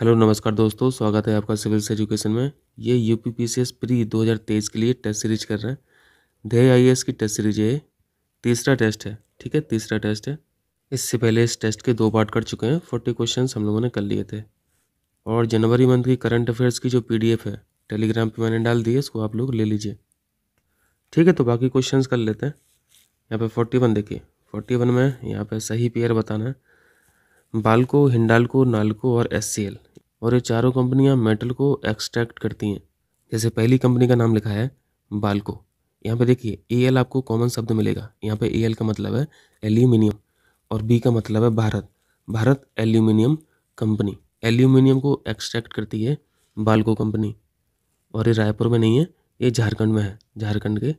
hello नमस्कार दोस्तों स्वागत है आपका सिविल्स एजुकेशन में ये U P P C S pre दो हज़ार तेईस के लिए टेस्ट सीरीज कर रहे हैं धे आई एस की टेस्ट सीरीज ये तीसरा टेस्ट है ठीक है तीसरा टेस्ट है इससे पहले इस टेस्ट के दो पार्ट कर चुके हैं फोर्टी क्वेश्चन हम लोगों ने कर लिए थे और जनवरी मंथ की करंट अफेयर्स की जो पी डी एफ है टेलीग्राम पर मैंने डाल दी है उसको आप लोग ले लीजिए ठीक है तो बाकी क्वेश्चन कर लेते हैं यहाँ पर फोर्टी वन देखिए फोर्टी वन में यहाँ पर सही पेयर बताना है बालको हिंडालको नालको और एस सी एल और ये चारों कंपनियां मेटल को एक्सट्रैक्ट करती हैं जैसे पहली कंपनी का नाम लिखा है बालको यहाँ पे देखिए ए एल आपको कॉमन शब्द मिलेगा यहाँ पे ए एल का मतलब है एल्यूमिनियम और बी का मतलब है Bharat Bharat aluminium company aluminium को एक्सट्रैक्ट करती है बालको कंपनी और ये रायपुर में नहीं है ये झारखंड में है झारखंड के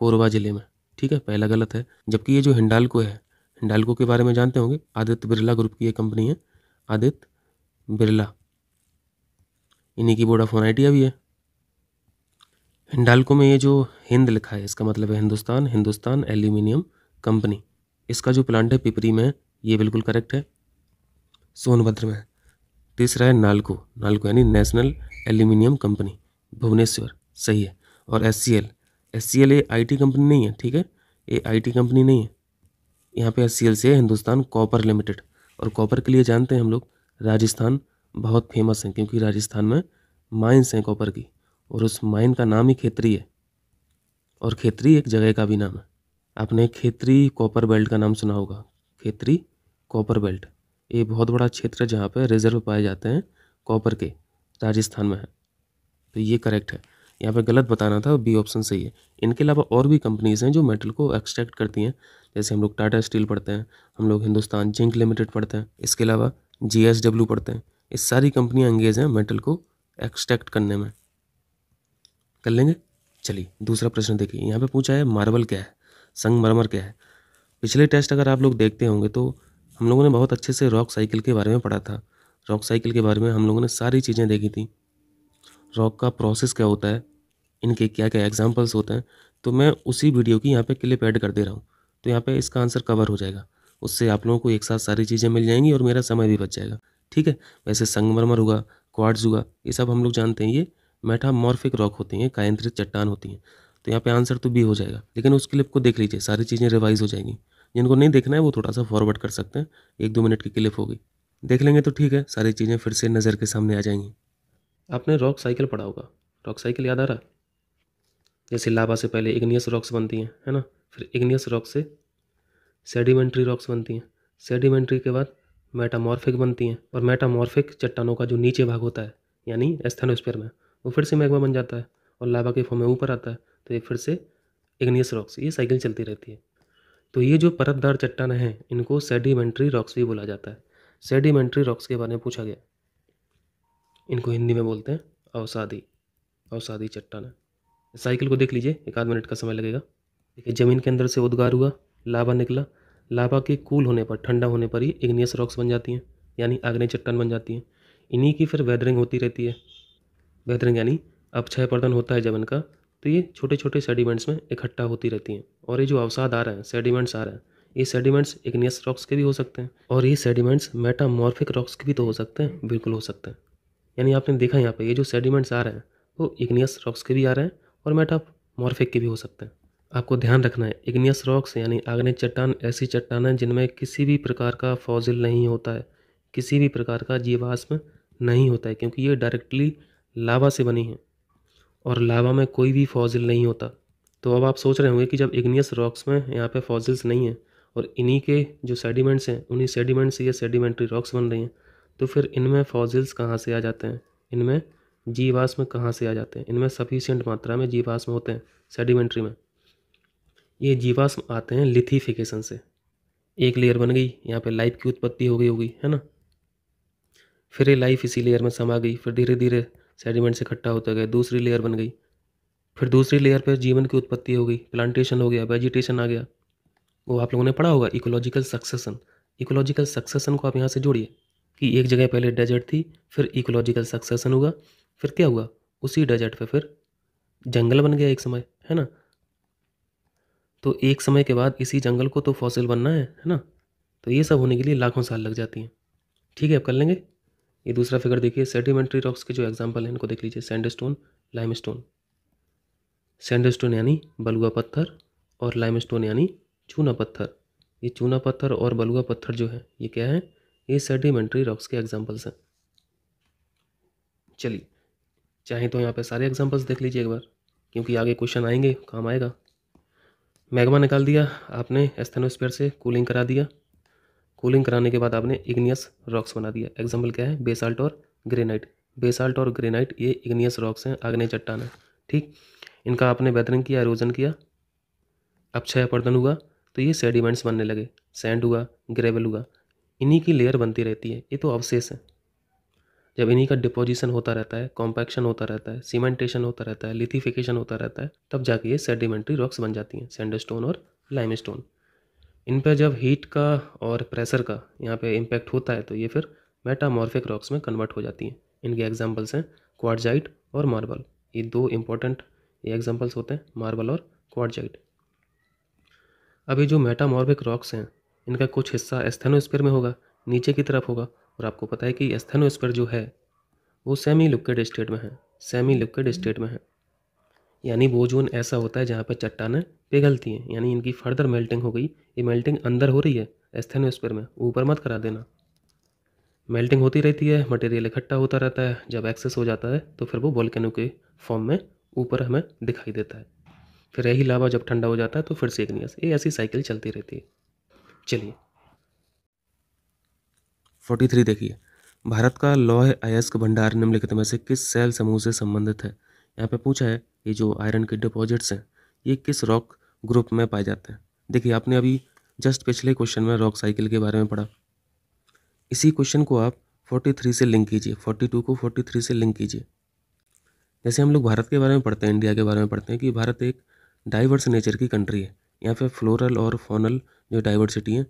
कोरबा ज़िले में ठीक है पहला गलत है जबकि ये जो हिंडालको है हिंडालको के बारे में जानते होंगे आदित्य बिरला ग्रुप की ये कंपनी है आदित्य बिरला इन्हीं की वोडाफोन आइडिया भी है हिंडालको में ये जो हिंद लिखा है इसका मतलब है हिंदुस्तान हिंदुस्तान एल्यूमिनियम कंपनी इसका जो प्लांट है पिपरी में ये बिल्कुल करेक्ट है सोनभद्र में तीसरा है नालको नालको यानी नेशनल एल्यूमिनियम कंपनी भुवनेश्वर सही है और S C L S C L ये आई टी कंपनी नहीं है ठीक है ये आई टी कंपनी नहीं है यहाँ पे एस सी एल से है हिंदुस्तान कॉपर लिमिटेड और कॉपर के लिए जानते हैं हम लोग राजस्थान बहुत फेमस हैं क्योंकि राजस्थान में माइंस हैं कॉपर की और उस माइन का नाम ही खेतरी है और खेतरी एक जगह का भी नाम है आपने खेतरी कॉपर बेल्ट का नाम सुना होगा खेतरी कॉपर बेल्ट ये बहुत बड़ा क्षेत्र है जहाँ पर रिजर्व पाए जाते हैं कॉपर के राजस्थान में है तो ये करेक्ट है यहाँ पे गलत बताना था बी ऑप्शन सही है इनके अलावा और भी कंपनीज़ हैं जो मेटल को एक्सट्रैक्ट करती हैं जैसे हम लोग टाटा स्टील पढ़ते हैं हम लोग हिंदुस्तान जिंक लिमिटेड पढ़ते हैं इसके अलावा जी पढ़ते हैं इस सारी कंपनियां एंगेज हैं मेटल को एक्सट्रैक्ट करने में कर लेंगे चलिए दूसरा प्रश्न देखिए यहाँ पे पूछा है मार्बल क्या है संगमरमर क्या है पिछले टेस्ट अगर आप लोग देखते होंगे तो हम लोगों ने बहुत अच्छे से रॉक साइकिल के बारे में पढ़ा था रॉक साइकिल के बारे में हम लोगों ने सारी चीज़ें देखी थी रॉक का प्रोसेस क्या होता है इनके क्या क्या एग्जाम्पल्स होते हैं तो मैं उसी वीडियो की यहाँ पर क्लिप एड कर दे रहा हूँ तो यहाँ पर इसका आंसर कवर हो जाएगा उससे आप लोगों को एक साथ सारी चीज़ें मिल जाएंगी और मेरा समय भी बच जाएगा ठीक है वैसे संगमरमर हुआ क्वार्ट्ज हुआ ये सब हम लोग जानते हैं ये मेटामॉर्फिक रॉक होती हैं कायंत्रित चट्टान होती हैं तो यहाँ पे आंसर तो बी हो जाएगा लेकिन उस क्लिप को देख लीजिए सारी चीज़ें रिवाइज हो जाएंगी जिनको नहीं देखना है वो थोड़ा सा फॉरवर्ड कर सकते हैं एक दो मिनट की क्लिप होगी देख लेंगे तो ठीक है सारी चीज़ें फिर से नज़र के सामने आ जाएंगी आपने रॉक साइकिल पढ़ा होगा रॉक साइकिल याद आ रहा जैसे लावा से पहले इग्नियस रॉक्स बनती हैं है ना फिर इग्नियस रॉक से सेडिमेंट्री रॉक्स बनती हैं सेडिमेंट्री के बाद मेटामॉर्फिक बनती हैं और मेटामॉर्फिक चट्टानों का जो नीचे भाग होता है यानी एस्थेनोस्फेयर में वो फिर से मैग्मा बन जाता है और लावा के फॉर्म में ऊपर आता है तो ये फिर से इग्नियस रॉक्स ये साइकिल चलती रहती है तो ये जो परतदार चट्टान हैं इनको सेडिमेंट्री रॉक्स भी बोला जाता है सेडिमेंट्री रॉक्स के बारे में पूछा गया इनको हिंदी में बोलते हैं अवसादी अवसादी चट्टान साइकिल को देख लीजिए एक आध मिनट का समय लगेगा देखिए ज़मीन के अंदर से उद्गार हुआ लावा निकला लावा के कूल होने पर ठंडा होने पर ही इग्नियस रॉक्स बन जाती हैं यानी आग्नेय चट्टान बन जाती हैं इन्हीं की फिर वेदरिंग होती रहती है वेदरिंग यानी अपक्षय प्रदन होता है जब इनका तो ये छोटे छोटे सेडिमेंट्स में इकट्ठा होती रहती हैं और ये जो अवसाद आ रहे हैं सेडिमेंट्स आ रहे हैं ये सेडिमेंट्स इग्नियस रॉक्स के भी हो सकते हैं और ये सेडिमेंट्स मेटामॉर्फिक रॉक्स के भी तो हो सकते हैं बिल्कुल हो सकते हैं यानी आपने देखा यहाँ पर ये जो सेडिमेंट्स आ रहे हैं वो इग्नियस रॉक्स के भी आ रहे हैं और मेटामॉर्फिक के भी हो सकते हैं आपको ध्यान रखना है इग्नियस रॉक्स यानी आग्नेय चट्टान ऐसी चट्टान है जिनमें किसी भी प्रकार का फॉजिल नहीं होता है किसी भी प्रकार का जीवाश्म नहीं होता है क्योंकि ये डायरेक्टली लावा से बनी है और लावा में कोई भी फॉजिल नहीं होता तो अब आप सोच रहे होंगे कि जब इग्नियस रॉक्स में यहाँ पे फॉजिल्स नहीं हैं और इन्हीं के जो सेडिमेंट्स हैं उन्हीं सेडिमेंट से ये सेडिमेंट्री रॉक्स बन रही हैं तो फिर इनमें फॉजिल्स कहाँ से आ जाते हैं इनमें जीवाश्म कहाँ से आ जाते हैं इनमें सफिशियंट मात्रा में जीवाश्म होते हैं सेडिमेंट्री में ये जीवाश्म आते हैं लिथिफिकेशन से एक लेयर बन गई यहाँ पे लाइफ की उत्पत्ति हो गई होगी है ना फिर ये लाइफ इसी लेयर में समा गई फिर धीरे धीरे सेडिमेंट से इकट्ठा होता गया दूसरी लेयर बन गई फिर दूसरी लेयर पर जीवन की उत्पत्ति हो गई प्लांटेशन हो गया वेजिटेशन आ गया वो आप लोगों ने पढ़ा होगा इकोलॉजिकल सक्सेसन इकोलॉजिकल सक्सेसन को आप यहाँ से जोड़िए कि एक जगह पहले डेजर्ट थी फिर इकोलॉजिकल सक्सेसन हुआ फिर क्या हुआ उसी डेजर्ट पर फिर जंगल बन गया एक समय है ना तो एक समय के बाद इसी जंगल को तो फॉसिल बनना है है ना तो ये सब होने के लिए लाखों साल लग जाती हैं ठीक है अब कर लेंगे ये दूसरा फिगर देखिए सेडिमेंट्री रॉक्स के जो एग्जाम्पल हैं इनको देख लीजिए sandstone limestone sandstone यानी बलुआ पत्थर और लाइम स्टोन यानी चूना पत्थर ये चूना पत्थर और बलुआ पत्थर जो है ये क्या है ये सेडिमेंट्री रॉक्स के एग्जाम्पल्स हैं चलिए चाहे तो यहाँ पे सारे एग्जाम्पल्स देख लीजिए एक बार क्योंकि आगे क्वेश्चन आएंगे काम आएगा मैग्मा निकाल दिया आपने एस्थेनोस्पियर से कूलिंग करा दिया कूलिंग कराने के बाद आपने इग्नियस रॉक्स बना दिया एग्जाम्पल क्या है बेसाल्ट और ग्रेनाइट बेसाल्ट और ग्रेनाइट ये इग्नियस रॉक्स हैं आग्नेय चट्टान है ठीक इनका आपने बेहतरिंग किया एरोजन किया अक्षय पर्दन हुआ तो ये सेडिमेंट्स बनने लगे सैंड हुआ ग्रेवल हुआ इन्हीं की लेयर बनती रहती है ये तो अवशेष हैं जब इन्हीं का डिपोजिशन होता रहता है कॉम्पैक्शन होता रहता है सीमेंटेशन होता रहता है लिथिफिकेशन होता रहता है तब जाके ये सेडिमेंट्री रॉक्स बन जाती हैं सैंडस्टोन और लाइम स्टोन इन पर जब हीट का और प्रेशर का यहाँ पे इम्पैक्ट होता है तो ये फिर मेटामॉर्फिक रॉक्स में कन्वर्ट हो जाती हैं इनके एग्जाम्पल्स हैं क्वाडजाइट और मार्बल ये दो इम्पॉर्टेंट ये एग्जाम्पल्स होते हैं मार्बल और क्वाडजाइट अभी जो मेटामॉर्फिक रॉक्स हैं इनका कुछ हिस्सा एस्थेनोस्पेयर में होगा नीचे की तरफ होगा और आपको पता है कि स्पर जो है वो सेमी लिक्विड स्टेट में है सेमी लिक्विड स्टेट में है यानी वो जोन ऐसा होता है जहाँ पर चट्टानें पिघलती हैं यानी इनकी फर्दर मेल्टिंग हो गई ये मेल्टिंग अंदर हो रही है एस्थेनोस्फेयर में ऊपर मत करा देना मेल्टिंग होती रहती है मटेरियल इकट्ठा होता रहता है जब एक्सेस हो जाता है तो फिर वो वॉल्केनो के फॉर्म में ऊपर हमें दिखाई देता है फिर यही लावा जब ठंडा हो जाता है तो फिर से एक नियस ये ऐसी साइकिल चलती रहती है चलिए फोर्टी थ्री देखिए भारत का लौह अयस्क भंडार निम्नलिखित में से किस सेल समूह से संबंधित है यहाँ पे पूछा है ये जो आयरन के डिपॉजिट्स हैं ये किस रॉक ग्रुप में पाए जाते हैं देखिए आपने अभी जस्ट पिछले क्वेश्चन में रॉक साइकिल के बारे में पढ़ा इसी क्वेश्चन को आप 43 से लिंक कीजिए 42 को 43 से लिंक कीजिए जैसे हम लोग भारत के बारे में पढ़ते हैं इंडिया के बारे में पढ़ते हैं कि भारत एक डाइवर्स नेचर की कंट्री है यहाँ पे फ्लोरल और फोनल जो डाइवर्सिटी हैं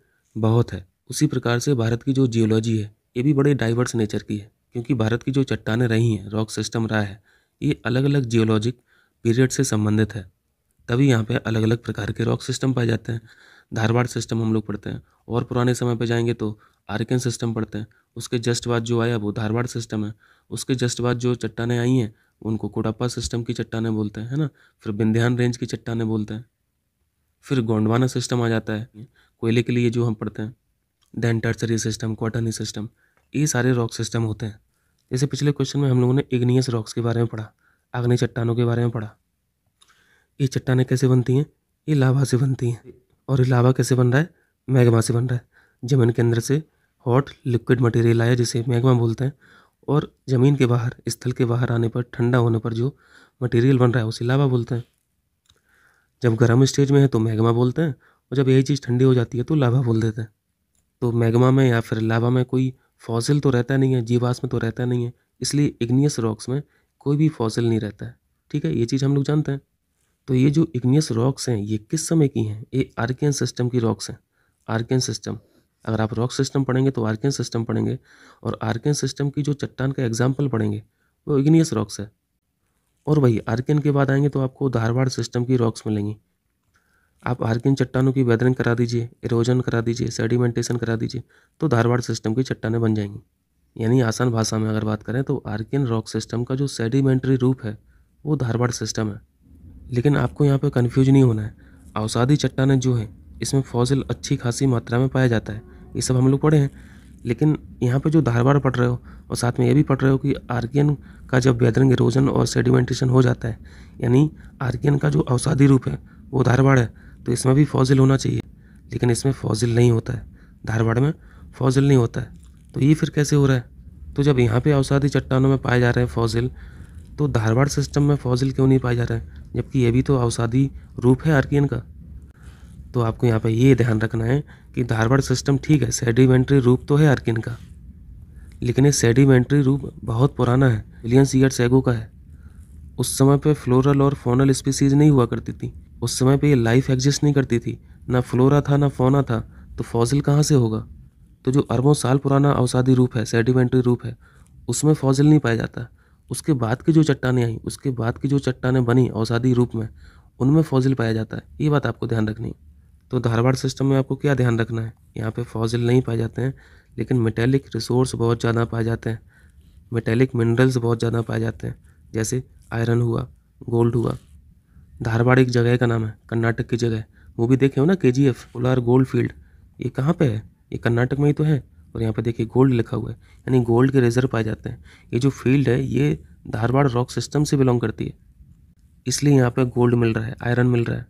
बहुत है उसी प्रकार से भारत की जो जियोलॉजी है ये भी बड़े डाइवर्स नेचर की है क्योंकि भारत की जो चट्टाने रही हैं रॉक सिस्टम रहा है ये अलग अलग जियोलॉजिक पीरियड से संबंधित है तभी यहाँ पे अलग अलग प्रकार के रॉक सिस्टम पाए जाते हैं धारवाड़ सिस्टम हम लोग पढ़ते हैं और पुराने समय पे जाएंगे तो आर्कन सिस्टम पढ़ते हैं उसके जस्ट बाद जो आया वो धारवाड़ सिस्टम है उसके जस्ट बाद जो चट्टाने आई हैं उनको कोटापा सिस्टम की चट्टाने बोलते हैं है ना फिर बिंध्यान रेंज की चट्टाने बोलते हैं फिर गोंडवाना सिस्टम आ जाता है कोयले के लिए जो हम पढ़ते हैं then tertiary system quaternary system ये सारे रॉक सिस्टम होते हैं जैसे पिछले क्वेश्चन में हम लोगों ने इग्नियस रॉक्स के बारे में पढ़ा अग्नि चट्टानों के बारे में पढ़ा ये चट्टानें कैसे बनती हैं ये लावा से बनती हैं और ये लावा कैसे बन रहा है मैग्मा से बन रहा है जमीन के अंदर से हॉट लिक्विड मटेरियल आया जिसे मैग्मा बोलते हैं और ज़मीन के बाहर स्थल के बाहर आने पर ठंडा होने पर जो मटेरियल बन रहा है उसे लावा बोलते हैं जब गर्म स्टेज में है तो मैग्मा बोलते हैं और जब यही चीज़ ठंडी हो जाती है तो लावा बोल देते हैं तो मैग्मा में या फिर लावा में कोई फॉसिल तो रहता नहीं है जीवास में तो रहता नहीं है इसलिए इग्नियस रॉक्स में कोई भी फॉसिल नहीं रहता है ठीक है ये चीज़ हम लोग जानते हैं तो ये जो इग्नियस रॉक्स हैं ये किस समय की हैं ये आर्कियन सिस्टम की रॉक्स हैं आर्कियन सिस्टम अगर आप रॉक सिस्टम पढ़ेंगे तो आर्कियन सिस्टम पढ़ेंगे और आर्कियन सिस्टम की जो चट्टान का एग्जाम्पल पढ़ेंगे वो इग्नियस रॉक्स है और वही आर्कियन के बाद आएंगे तो आपको धारवाड़ सिस्टम की रॉक्स मिलेंगी आप हार्किन चट्टानों की वेदरिंग करा दीजिए इरोजन करा दीजिए सेडिमेंटेशन करा दीजिए तो धारवाड़ सिस्टम की चट्टानें बन जाएंगी यानी आसान भाषा में अगर बात करें तो आर्कियन रॉक सिस्टम का जो सेडिमेंट्री रूप है वो धारवाड़ सिस्टम है लेकिन आपको यहाँ पर कन्फ्यूज नहीं होना है औसादी चट्टानें जो हैं इसमें फौजिल अच्छी खासी मात्रा में पाया जाता है ये सब हम लोग पढ़े हैं लेकिन यहाँ पे जो धारवाड़ पढ़ रहे हो और साथ में ये भी पढ़ रहे हो कि आर्कियन का जब वेदरिंग इरोजन और सेडिमेंटेशन हो जाता है यानी आर्कियन का जो औसादी रूप है वो धारवाड़ है तो इसमें भी फॉजिल होना चाहिए लेकिन इसमें फॉजिल नहीं होता है धारवाड़ में फॉजिल नहीं होता है तो ये फिर कैसे हो रहा है तो जब यहाँ पे औसादी चट्टानों में पाए जा रहे हैं फॉजिल तो धारवाड़ सिस्टम में फॉजिल क्यों नहीं पाए जा रहे हैं जबकि ये भी तो औसादी रूप है आर्कियन का तो आपको यहाँ पर ये ध्यान रखना है कि धारवाड़ सिस्टम ठीक है सेडिमेंट्री रूप तो है आर्किन का लेकिन ये सेडिमेंट्री रूप बहुत पुराना है विलियंस ईयर सेगो का है उस समय पे फ्लोरल और फोनल स्पीसीज नहीं हुआ करती थी उस समय पे ये लाइफ एग्जिस्ट नहीं करती थी ना फ्लोरा था ना फोना था तो फॉजिल कहाँ से होगा तो जो अरबों साल पुराना अवसादी रूप है सेडिमेंट्री रूप है उसमें फॉजिल नहीं पाया जाता उसके बाद की जो चट्टाने आई उसके बाद की जो चट्टाने बनी औसादी रूप में उनमें फॉजिल पाया जाता है ये बात आपको ध्यान रखनी तो धारवाड़ सिस्टम में आपको क्या ध्यान रखना है यहाँ पे फॉजिल नहीं पाए जाते हैं लेकिन मेटेलिक रिसोर्स बहुत ज़्यादा पाए जाते हैं मेटेलिक मिनरल्स बहुत ज़्यादा पाए जाते हैं जैसे आयरन हुआ गोल्ड हुआ धारवाड़ एक जगह का नाम है कर्नाटक की जगह वो भी देखे हो ना K G F Kolar gold field ये कहाँ पे है ये कर्नाटक में ही तो है और यहाँ पे देखिए गोल्ड लिखा हुआ है यानी गोल्ड के रिजर्व पाए जाते हैं ये जो फील्ड है ये धारवाड़ रॉक सिस्टम से बिलोंग करती है इसलिए यहाँ पे गोल्ड मिल रहा है आयरन मिल रहा है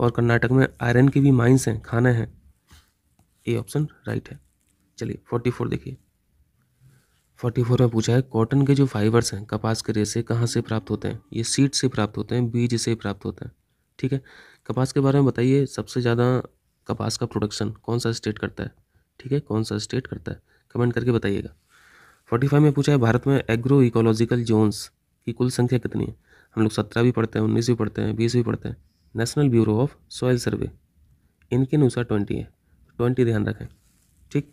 और कर्नाटक में आयरन की भी माइंस हैं खाने हैं ये ऑप्शन राइट है चलिए फोर्टी फोर देखिए फोर्टी फोर में पूछा है कॉटन के जो फाइबर्स हैं कपास के रेसे कहाँ से प्राप्त होते हैं ये सीड से प्राप्त होते हैं बीज से प्राप्त होते हैं ठीक है कपास के बारे में बताइए सबसे ज़्यादा कपास का प्रोडक्शन कौन सा स्टेट करता है ठीक है कौन सा स्टेट करता है कमेंट करके बताइएगा फोर्टी फाइव में पूछा है भारत में एग्रो इकोलॉजिकल जोन्स की कुल संख्या कितनी है हम लोग सत्रह भी पढ़ते हैं उन्नीस भी पढ़ते हैं बीस भी पढ़ते हैं national bureau of soil survey इनके अनुसार ट्वेंटी है ट्वेंटी ध्यान रखें ठीक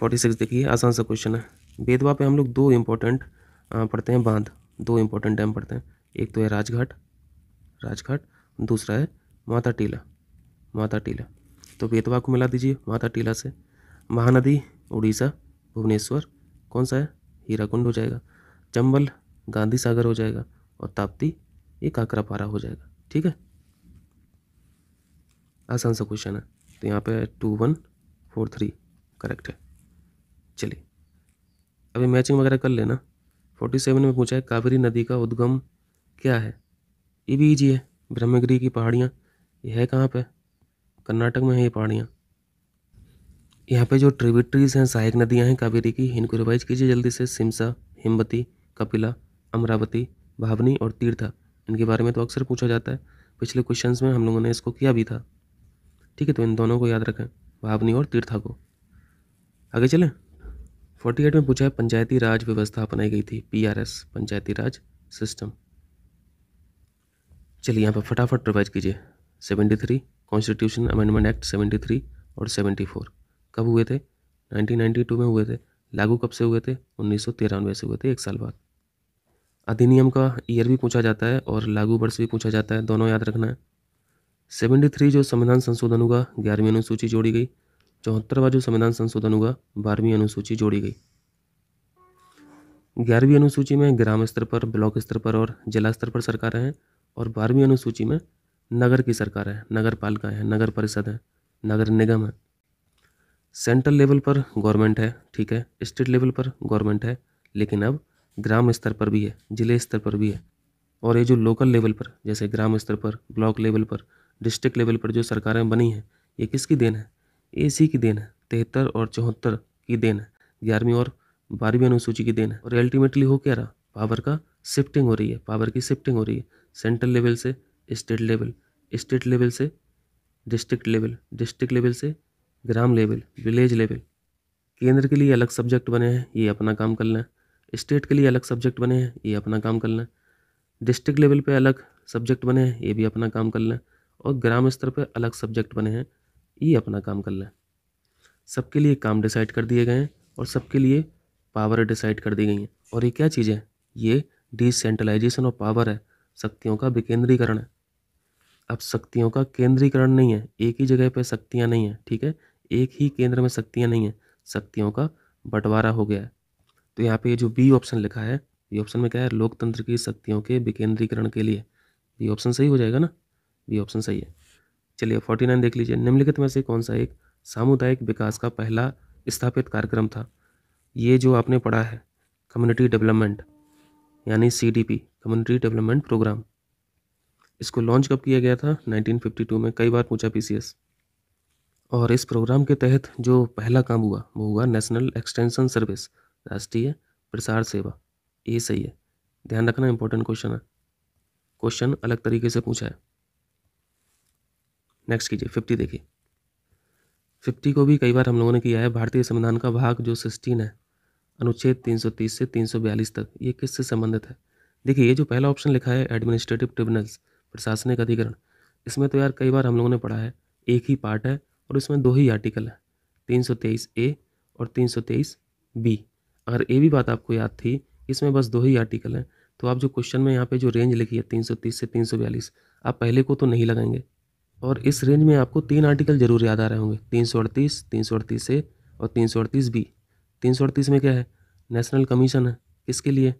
फोर्टी सिक्स देखिए आसान सा क्वेश्चन है बेदवा पे हम लोग दो इम्पोर्टेंट पढ़ते हैं बांध दो इम्पोर्टेंट डैम पढ़ते हैं एक तो है राजघाट राजघाट दूसरा है माता टीला माता टीला तो बेतवा को मिला दीजिए माता टीला से महानदी उड़ीसा भुवनेश्वर कौन सा है हीराकुंड हो जाएगा चंबल गांधी सागर हो जाएगा और ताप्ती ये काकरापारा हो जाएगा ठीक है आसान सा क्वेश्चन है तो यहाँ पे two one four three correct है चलिए अभी मैचिंग वगैरह कर लेना फोर्टी सेवन में पूछा है कावेरी नदी का उद्गम क्या है ये भी ईजी है ब्रह्मगिरी की पहाड़ियाँ ये है कहाँ पे कर्नाटक में है ये पहाड़ियाँ यहाँ पे जो ट्रिब्यूटरीज हैं सहायक नदियाँ हैं कावेरी की इनको रिवाइज कीजिए जल्दी से सिमसा हिमवती कपिला अमरावती भावनी और तीर्था इनके बारे में तो अक्सर पूछा जाता है पिछले क्वेश्चंस में हम लोगों ने इसको किया भी था ठीक है तो इन दोनों को याद रखें भावनी और तीर्था को आगे चलें फोर्टी एट में पूछा है पंचायती राज व्यवस्था अपनाई गई थी P R S Panchayati Raj system चलिए यहाँ पर फटाफट रिवाइज कीजिए seventy three constitution amendment act seventy three और सेवेंटी फोर कब हुए थे नाइनटीन नाइन्टी टू में हुए थे लागू कब से हुए थे उन्नीस सौ तिरानवे से हुए थे एक साल बाद अधिनियम का ईयर भी पूछा जाता है और लागू वर्ष भी पूछा जाता है दोनों याद रखना है सेवेंटी थ्री जो संविधान संशोधन होगा ग्यारहवीं अनुसूची जोड़ी गई चौहत्तरवा जो संविधान संशोधन हुआ बारहवीं अनुसूची जोड़ी गई ग्यारहवीं अनुसूची में ग्राम स्तर पर ब्लॉक स्तर पर और जिला स्तर पर सरकारें हैं और बारहवीं अनुसूची में नगर की सरकार है नगर पालिकाएँ हैं नगर परिषद है नगर निगम है सेंट्रल लेवल पर गवर्नमेंट है ठीक है स्टेट लेवल पर गवर्नमेंट है लेकिन अब ग्राम स्तर पर भी है जिले स्तर पर भी है और ये जो लोकल लेवल पर जैसे ग्राम स्तर पर ब्लॉक लेवल पर डिस्ट्रिक्ट लेवल पर जो सरकारें बनी हैं ये किसकी देन है एसी की देन है तिहत्तर और चौहत्तर की देन है ग्यारहवीं और बारहवीं अनुसूची की देन है और अल्टीमेटली हो क्या रहा पावर का शिफ्टिंग हो रही है पावर की शिफ्टिंग हो रही है सेंट्रल लेवल से स्टेट लेवल स्टेट लेवल से डिस्ट्रिक्ट लेवल डिस्ट्रिक्ट लेवल से ग्राम लेवल विलेज लेवल केंद्र के लिए अलग सब्जेक्ट बने हैं ये अपना काम कर लें स्टेट के लिए अलग सब्जेक्ट बने हैं ये अपना काम कर लें डिस्ट्रिक्ट लेवल पे अलग सब्जेक्ट बने हैं ये भी अपना काम कर लें और ग्राम स्तर पे अलग सब्जेक्ट बने हैं ये अपना काम कर लें सबके लिए काम डिसाइड कर दिए गए हैं और सबके लिए पावर डिसाइड कर दी गई हैं और ये क्या चीज़ है ये डिसेंट्रलाइजेशन ऑफ पावर है शक्तियों का विकेंद्रीकरण है अब शक्तियों का केंद्रीकरण नहीं है एक ही जगह पर शक्तियाँ नहीं हैं ठीक है एक ही केंद्र में शक्तियाँ नहीं हैं शक्तियों का बंटवारा हो गया है तो यहाँ पे ये जो बी ऑप्शन लिखा है बी ऑप्शन में क्या है लोकतंत्र की शक्तियों के विकेंद्रीकरण के लिए बी ऑप्शन सही हो जाएगा ना बी ऑप्शन सही है चलिए फोर्टी नाइन देख लीजिए निम्नलिखित में से कौन सा एक सामुदायिक विकास का पहला स्थापित कार्यक्रम था ये जो आपने पढ़ा है कम्युनिटी डेवलपमेंट यानी सीडीपी कम्युनिटी डेवलपमेंट प्रोग्राम इसको लॉन्च कब किया गया था 1952 में कई बार पूछा पीसीएस और इस प्रोग्राम के तहत जो पहला काम हुआ वो हुआ नेशनल एक्सटेंशन सर्विस राष्ट्रीय प्रसार सेवा ये सही है ध्यान रखना इंपॉर्टेंट क्वेश्चन है क्वेश्चन अलग तरीके से पूछा है नेक्स्ट कीजिए फिफ्टी देखिए फिफ्टी को भी कई बार हम लोगों ने किया है भारतीय संविधान का भाग जो सिक्सटीन है अनुच्छेद 330 से 342 तक ये किससे संबंधित है देखिए ये जो पहला ऑप्शन लिखा है एडमिनिस्ट्रेटिव ट्रिब्यूनल्स प्रशासनिक अधिकरण इसमें तो यार कई बार हम लोगों ने पढ़ा है एक ही पार्ट है और इसमें दो ही आर्टिकल है तेईस ए और तेईस बी अगर ए भी बात आपको याद थी इसमें बस दो ही आर्टिकल हैं तो आप जो क्वेश्चन में यहाँ पे जो रेंज लिखी है 330 से 342 आप पहले को तो नहीं लगाएंगे और इस रेंज में आपको तीन आर्टिकल ज़रूर याद आ रहे होंगे तीन सौ अड़तीस तीन सौ अड़तीस ए और तीन सौ अड़तीस बी तीन सौ अड़तीस में क्या है नेशनल कमीशन है किसके लिए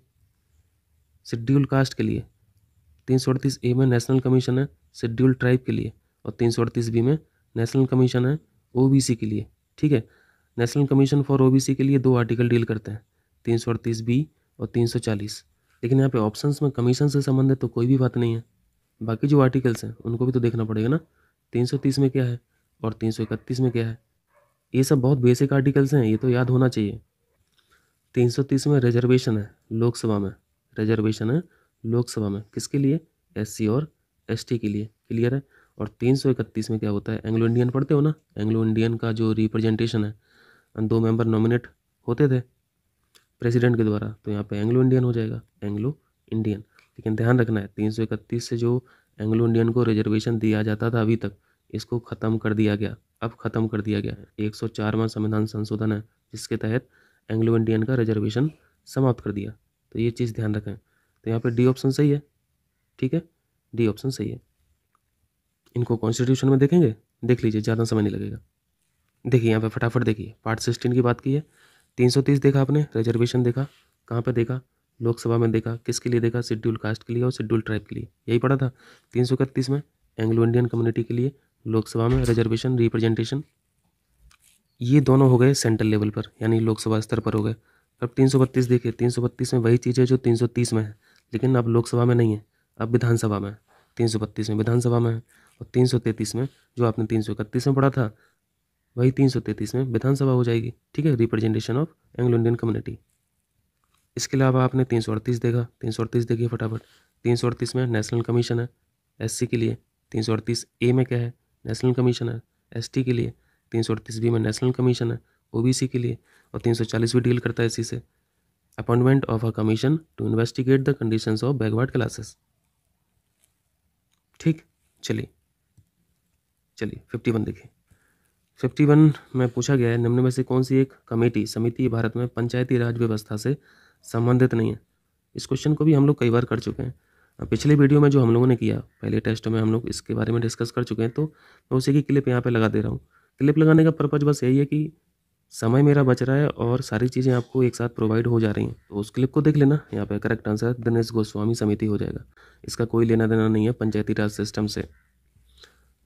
शेड्यूल कास्ट के लिए तीन सौ अड़तीस ए में नेशनल कमीशन है शेड्यूल ट्राइब के लिए और तीन सौ अड़तीस बी में नेशनल कमीशन है सी के लिए ठीक है नेशनल कमीशन फॉर सी के लिए दो आर्टिकल डील करते हैं तीन सौ अड़तीस बी और तीन सौ चालीस लेकिन यहाँ पे ऑप्शंस में कमीशन से संबंधित तो कोई भी बात नहीं है बाकी जो आर्टिकल्स हैं उनको भी तो देखना पड़ेगा ना तीन सौ तीस में क्या है और तीन सौ इकतीस में क्या है ये सब बहुत बेसिक आर्टिकल्स हैं ये तो याद होना चाहिए तीन सौ तीस में रिजर्वेशन है लोकसभा में रिजर्वेशन है लोकसभा में किसके लिए एस और एस के लिए क्लियर है और तीन सौ इकतीस में क्या होता है एंग्लो इंडियन पढ़ते हो ना एंग्लो इंडियन का जो रिप्रेजेंटेशन है दो मेंबर नॉमिनेट होते थे प्रेसिडेंट के द्वारा तो यहाँ पे एंग्लो इंडियन हो जाएगा एंग्लो इंडियन लेकिन ध्यान रखना है तीन सौ इकतीस से जो एंग्लो इंडियन को रिजर्वेशन दिया जाता था अभी तक इसको ख़त्म कर दिया गया अब ख़त्म कर दिया गया है एक सौ चारवा संविधान संशोधन है जिसके तहत एंग्लो इंडियन का रिजर्वेशन समाप्त कर दिया तो ये चीज़ ध्यान रखें तो यहाँ पे डी ऑप्शन सही है ठीक है डी ऑप्शन सही है इनको कॉन्स्टिट्यूशन में देखेंगे देख लीजिए ज़्यादा समय नहीं लगेगा देखिए यहाँ पे फटाफट देखिए पार्ट सिक्सटीन की बात की है तीन सौ तीस देखा आपने रिजर्वेशन देखा कहाँ पे देखा लोकसभा में देखा किसके लिए देखा शेड्यूल कास्ट के लिए और शेड्यूल ट्राइब के लिए यही पढ़ा था तीन सौ इकतीस में एंग्लो इंडियन कम्युनिटी के लिए लोकसभा में रिजर्वेशन रिप्रेजेंटेशन ये दोनों हो गए सेंट्रल लेवल पर यानी लोकसभा स्तर पर हो गए अब तीन सौ बत्तीस देखिए तीन सौ बत्तीस में वही चीज़ है जो तीन सौ तीस में है लेकिन अब लोकसभा में नहीं है अब विधानसभा में है तीन सौ बत्तीस में विधानसभा में है और तीन सौ तैंतीस में जो आपने तीन सौ इकतीस में पढ़ा था वही तीन सौ तैंतीस में विधानसभा हो जाएगी ठीक है representation of Anglo Indian community इसके अलावा आपने तीन सौ अड़तीस देखा तीन सौ अड़तीस देखिए फटाफट तीन सौ अड़तीस में नेशनल कमीशन है सी के लिए तीन सौ अड़तीस ए में क्या है नेशनल कमीशन है टी के लिए तीन सौ अड़तीस बी में नेशनल कमीशन है सी के लिए और तीन सौ चालीस भी डील करता है इसी से appointment of a commission to investigate the conditions of backward classes ठीक चलिए चलिए फिफ्टी वन देखिए फिफ्टी वन में पूछा गया है निम्न में से कौन सी एक कमेटी समिति भारत में पंचायती राज व्यवस्था से संबंधित नहीं है इस क्वेश्चन को भी हम लोग कई बार कर चुके हैं पिछले वीडियो में जो हम लोगों ने किया पहले टेस्ट में हम लोग इसके बारे में डिस्कस कर चुके हैं तो मैं उसी की क्लिप यहाँ पर लगा दे रहा हूँ क्लिप लगाने का पर्पज़ बस यही है कि समय मेरा बच रहा है और सारी चीज़ें आपको एक साथ प्रोवाइड हो जा रही हैं तो उस क्लिप को देख लेना यहाँ पे करेक्ट आंसर दिनेश गोस्वामी समिति हो जाएगा इसका कोई लेना देना नहीं है पंचायती राज सिस्टम से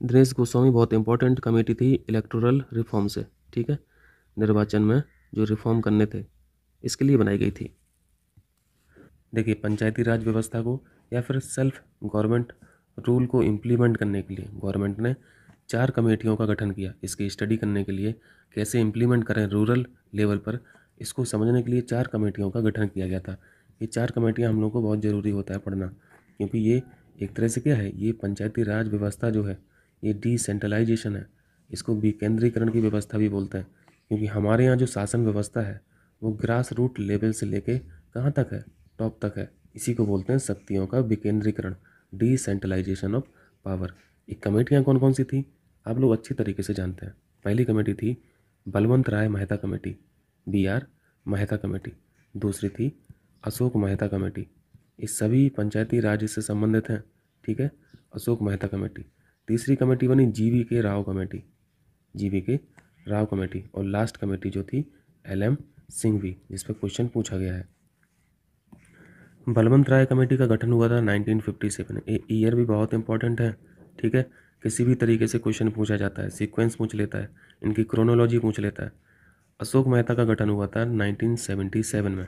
दिनेश गोस्वामी बहुत इंपॉर्टेंट कमेटी थी इलेक्टोरल रिफॉर्म से ठीक है निर्वाचन में जो रिफॉर्म करने थे इसके लिए बनाई गई थी देखिए पंचायती राज व्यवस्था को या फिर सेल्फ गवर्नमेंट रूल को इम्प्लीमेंट करने के लिए गवर्नमेंट ने चार कमेटियों का गठन किया इसकी स्टडी करने के लिए कैसे इम्प्लीमेंट करें रूरल लेवल पर इसको समझने के लिए चार कमेटियों का गठन किया गया था ये चार कमेटियाँ हम लोग को बहुत ज़रूरी होता है पढ़ना क्योंकि ये एक तरह से क्या है ये पंचायती राज व्यवस्था जो है ये डिसेंट्रलाइजेशन है इसको विकेंद्रीकरण की व्यवस्था भी बोलते हैं क्योंकि हमारे यहाँ जो शासन व्यवस्था है वो ग्रास रूट लेवल से लेके कहाँ तक है टॉप तक है इसी को बोलते हैं शक्तियों का विकेंद्रीकरण डिसेंट्रलाइजेशन ऑफ पावर ये कमेटियाँ कौन कौन सी थी आप लोग अच्छी तरीके से जानते हैं पहली कमेटी थी Balwant Rai Mehta committee B R Mehta committee दूसरी थी अशोक मेहता कमेटी ये सभी पंचायती राज से संबंधित हैं ठीक है अशोक मेहता कमेटी तीसरी कमेटी बनी V K Rao committee V K Rao committee और लास्ट कमेटी जो थी एल एम सिंघवी जिस पर क्वेश्चन पूछा गया है बलवंत राय कमेटी का गठन हुआ था 1957 ईयर भी बहुत इंपॉर्टेंट है ठीक है किसी भी तरीके से क्वेश्चन पूछा जाता है सीक्वेंस पूछ लेता है इनकी क्रोनोलॉजी पूछ लेता है अशोक मेहता का गठन हुआ था 1977 में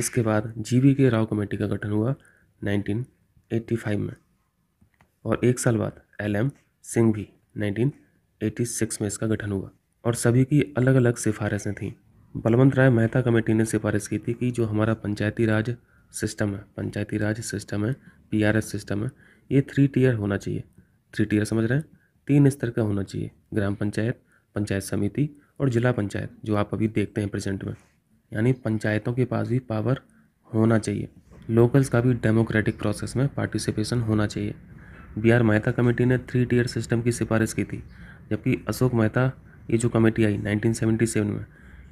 इसके बाद जी के राव कमेटी का गठन हुआ 1985 में और एक साल बाद एल एम सिंह भी 1986 में इसका गठन हुआ और सभी की अलग अलग सिफारिशें थीं बलवंत राय मेहता कमेटी ने सिफारिश की थी कि जो हमारा पंचायती राज सिस्टम है पंचायती राज सिस्टम है पीआरएस सिस्टम है ये थ्री टीयर होना चाहिए थ्री टीयर समझ रहे हैं तीन स्तर का होना चाहिए ग्राम पंचायत पंचायत समिति और जिला पंचायत जो आप अभी देखते हैं प्रेजेंट में यानी पंचायतों के पास भी पावर होना चाहिए लोकल्स का भी डेमोक्रेटिक प्रोसेस में पार्टिसिपेशन होना चाहिए बी आर मेहता कमेटी ने थ्री टीयर सिस्टम की सिफारिश की थी जबकि अशोक मेहता ये जो कमेटी आई 1977 में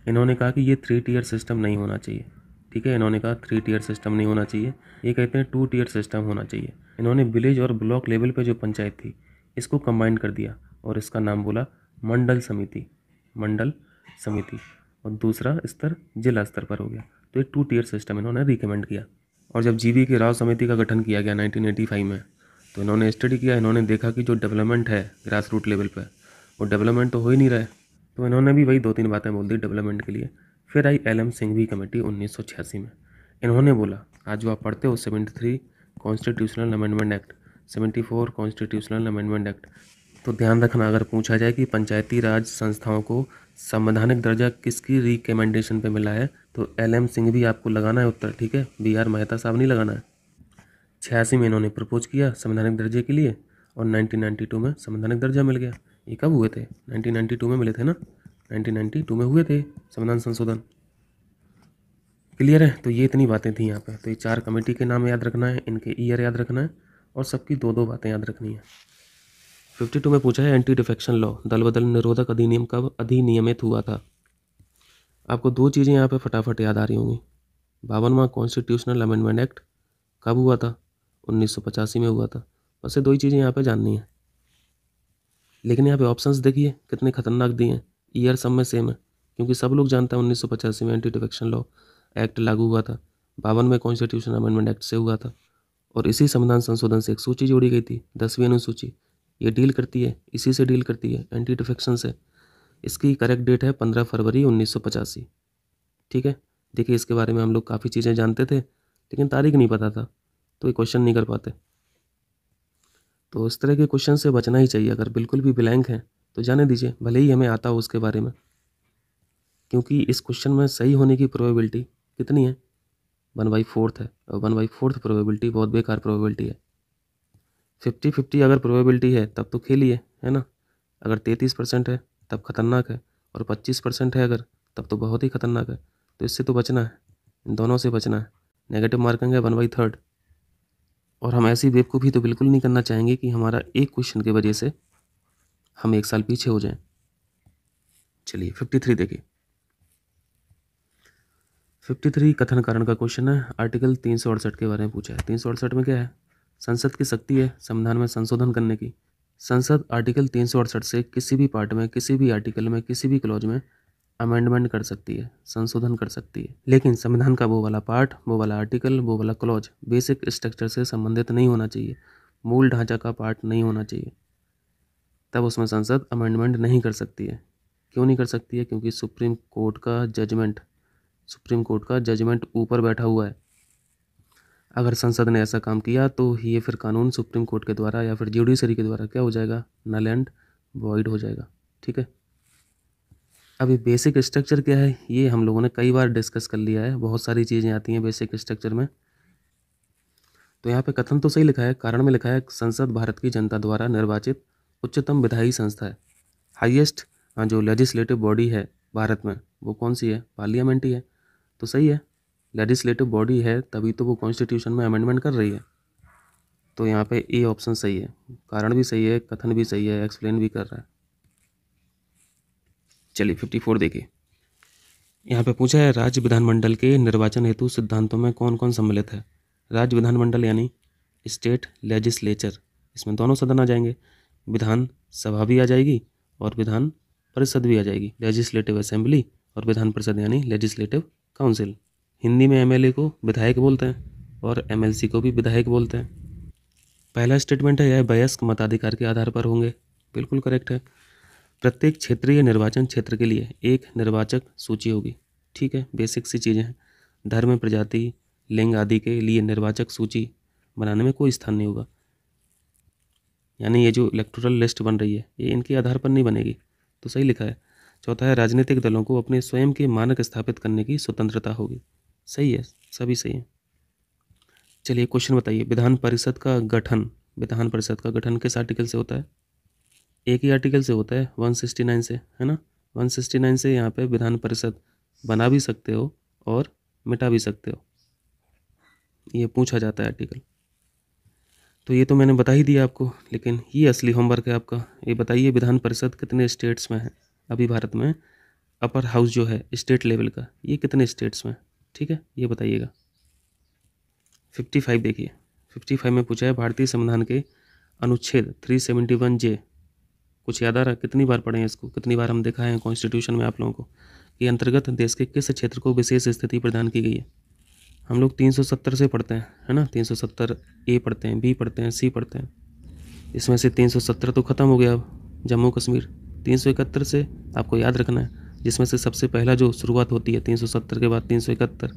इन्होंने कहा कि ये थ्री टीयर सिस्टम नहीं होना चाहिए ठीक है इन्होंने कहा थ्री टीयर सिस्टम नहीं होना चाहिए ये कहते हैं टू टीयर सिस्टम होना चाहिए इन्होंने विलेज और ब्लॉक लेवल पर जो पंचायत थी इसको कंबाइन कर दिया और इसका नाम बोला मंडल समिति मंडल समिति और दूसरा स्तर जिला स्तर पर हो गया तो ये टू टीयर सिस्टम इन्होंने रिकमेंड किया और जब जी के राव समिति का गठन किया गया नाइनटीन में तो इन्होंने स्टडी किया इन्होंने देखा कि जो डेवलपमेंट है ग्रास रूट लेवल पर वो डेवलपमेंट तो हो ही नहीं रहा है तो इन्होंने भी वही दो तीन बातें बोल दी डेवलपमेंट के लिए फिर आई एल एम सिंह भी कमेटी उन्नीस में इन्होंने बोला आज जो आप पढ़ते हो seventy three constitutional amendment act seventy four constitutional amendment act तो ध्यान रखना अगर पूछा जाए कि पंचायती राज संस्थाओं को संवैधानिक दर्जा किसकी रिकमेंडेशन पे मिला है तो एल एम सिंह भी आपको लगाना है उत्तर ठीक है बी आर मेहता साहब नहीं लगाना है छियासी में इन्होंने प्रपोज किया संवैधानिक दर्जे के लिए और नाइनटीन में संवैधानिक दर्जा मिल गया ये कब हुए थे 1992 में मिले थे ना 1992 में हुए थे संविधान संशोधन क्लियर है तो ये इतनी बातें थी यहाँ पे तो ये चार कमेटी के नाम याद रखना है इनके ईयर याद रखना है और सबकी दो दो बातें याद रखनी है फिफ्टी टू में पूछा है एंटी डिफेक्शन लॉ दल बदल निरोधक अधिनियम कब अधिनियमित हुआ था आपको दो चीज़ें यहाँ पे फटाफट याद आ रही होंगी बावनवा कॉन्स्टिट्यूशनल अमेंडमेंट एक्ट कब हुआ था उन्नीस में हुआ था बस ये दो ही चीज़ें यहाँ पे जाननी है लेकिन यहाँ पे ऑप्शंस देखिए कितने खतरनाक दिए हैं ईयर सब में सेम है क्योंकि सब लोग जानते हैं उन्नीस में एंटी डिफेक्शन लॉ एक्ट लागू हुआ था बावन में कॉन्स्टिट्यूशन अमेंडमेंट एक्ट से हुआ था और इसी संविधान संशोधन से एक सूची जोड़ी गई थी दसवीं अनुसूची ये डील करती है इसी से डील करती है एंटी डिफेक्शन से इसकी करेक्ट डेट है पंद्रह फरवरी उन्नीस ठीक है देखिए इसके बारे में हम लोग काफ़ी चीज़ें जानते थे लेकिन तारीख नहीं पता था तो ये क्वेश्चन नहीं कर पाते तो इस तरह के क्वेश्चन से बचना ही चाहिए अगर बिल्कुल भी ब्लैंक है तो जाने दीजिए भले ही हमें आता हो उसके बारे में क्योंकि इस क्वेश्चन में सही होने की प्रोबेबिलिटी कितनी है वन बाई फोर्थ है और वन बाई फोर्थ प्रोबेबिलिटी बहुत बेकार प्रोबेबिलिटी है फिफ्टी फिफ्टी अगर प्रोबेबिलिटी है तब तो खेलिए है ना अगर तैंतीस परसेंट है तब खतरनाक है और पच्चीस परसेंट है अगर तब तो बहुत ही खतरनाक है तो इससे तो बचना है इन दोनों से बचना है नेगेटिव मार्किंग है वन बाई थर्ड और हम ऐसी बेवकूफ़ी तो बिल्कुल नहीं करना चाहेंगे कि हमारा एक क्वेश्चन की वजह से हम एक साल पीछे हो जाएं चलिए फिफ्टी थ्री देखिए फिफ्टी थ्री कथन कारण का क्वेश्चन है आर्टिकल तीन सौ अड़सठ के बारे में पूछा है तीन सौ अड़सठ में क्या है संसद की शक्ति है संविधान में संशोधन करने की संसद आर्टिकल तीन सौ अड़सठ से किसी भी पार्ट में किसी भी आर्टिकल में किसी भी क्लॉज में अमेंडमेंट कर सकती है संशोधन कर सकती है लेकिन संविधान का वो वाला पार्ट वो वाला आर्टिकल वो वाला क्लॉज बेसिक स्ट्रक्चर से संबंधित नहीं होना चाहिए मूल ढांचा का पार्ट नहीं होना चाहिए तब उसमें संसद अमेंडमेंट नहीं कर सकती है क्यों नहीं कर सकती है क्योंकि सुप्रीम कोर्ट का जजमेंट सुप्रीम कोर्ट का जजमेंट ऊपर बैठा हुआ है अगर संसद ने ऐसा काम किया तो ये फिर कानून सुप्रीम कोर्ट के द्वारा या फिर जुडिशरी के द्वारा क्या हो जाएगा नल एंड वॉइड हो जाएगा ठीक है अभी बेसिक स्ट्रक्चर क्या है ये हम लोगों ने कई बार डिस्कस कर लिया है बहुत सारी चीज़ें आती हैं बेसिक स्ट्रक्चर में तो यहाँ पे कथन तो सही लिखा है कारण में लिखा है संसद भारत की जनता द्वारा निर्वाचित उच्चतम विधायी संस्था है हाइएस्ट जो लेजिस्लेटिव बॉडी है भारत में वो कौन सी है पार्लियामेंट ही है तो सही है लेजिस्लेटिव बॉडी है तभी तो वो कॉन्स्टिट्यूशन में अमेंडमेंट कर रही है तो यहाँ पे ए ऑप्शन सही है कारण भी सही है कथन भी सही है एक्सप्लेन भी कर रहा है चलिए फिफ्टी फोर देखिए यहाँ पे पूछा है राज्य विधानमंडल के निर्वाचन हेतु सिद्धांतों में कौन कौन सम्मिलित है राज्य विधानमंडल यानी स्टेट लेजिस्लेचर इसमें दोनों सदन आ जाएंगे विधान सभा भी आ जाएगी और विधान परिषद भी आ जाएगी लेजिस्लेटिव असेंबली और विधान परिषद यानी लेजिस्लेटिव काउंसिल हिंदी में एमएलए को विधायक बोलते हैं और एमएलसी को भी विधायक बोलते हैं पहला स्टेटमेंट है यह वयस्क मताधिकार के आधार पर होंगे बिल्कुल करेक्ट है प्रत्येक क्षेत्रीय निर्वाचन क्षेत्र के लिए एक निर्वाचक सूची होगी ठीक है बेसिक सी चीज़ें हैं धर्म प्रजाति लिंग आदि के लिए निर्वाचक सूची बनाने में कोई स्थान नहीं होगा यानी ये जो इलेक्टोरल लिस्ट बन रही है ये इनके आधार पर नहीं बनेगी तो सही लिखा है चौथा है राजनीतिक दलों को अपने स्वयं के मानक स्थापित करने की स्वतंत्रता होगी सही है सभी सही है चलिए क्वेश्चन बताइए विधान परिषद का गठन विधान परिषद का गठन किस आर्टिकल से होता है एक ही आर्टिकल से होता है 169 से है ना 169 से यहाँ पे विधान परिषद बना भी सकते हो और मिटा भी सकते हो ये पूछा जाता है आर्टिकल तो ये तो मैंने बता ही दिया आपको लेकिन ये असली होमवर्क है आपका ये बताइए विधान परिषद कितने स्टेट्स में है अभी भारत में अपर हाउस जो है स्टेट लेवल का ये कितने स्टेट्स में ठीक है ये बताइएगा फिफ्टी फाइव देखिए फिफ्टी फाइव में पूछा है भारतीय संविधान के अनुच्छेद थ्री सेवेंटी वन जे कुछ याद आ रहा कितनी बार पढ़े हैं इसको कितनी बार हम देखा है कॉन्स्टिट्यूशन में आप लोगों को कि अंतर्गत देश के किस क्षेत्र को विशेष स्थिति प्रदान की गई है हम लोग 370 से पढ़ते हैं है ना 370 ए पढ़ते हैं बी पढ़ते हैं सी पढ़ते हैं इसमें से 370 तो ख़त्म हो गया अब जम्मू कश्मीर 371 से आपको याद रखना है जिसमें से सबसे पहला जो शुरुआत होती है 370 के बाद 371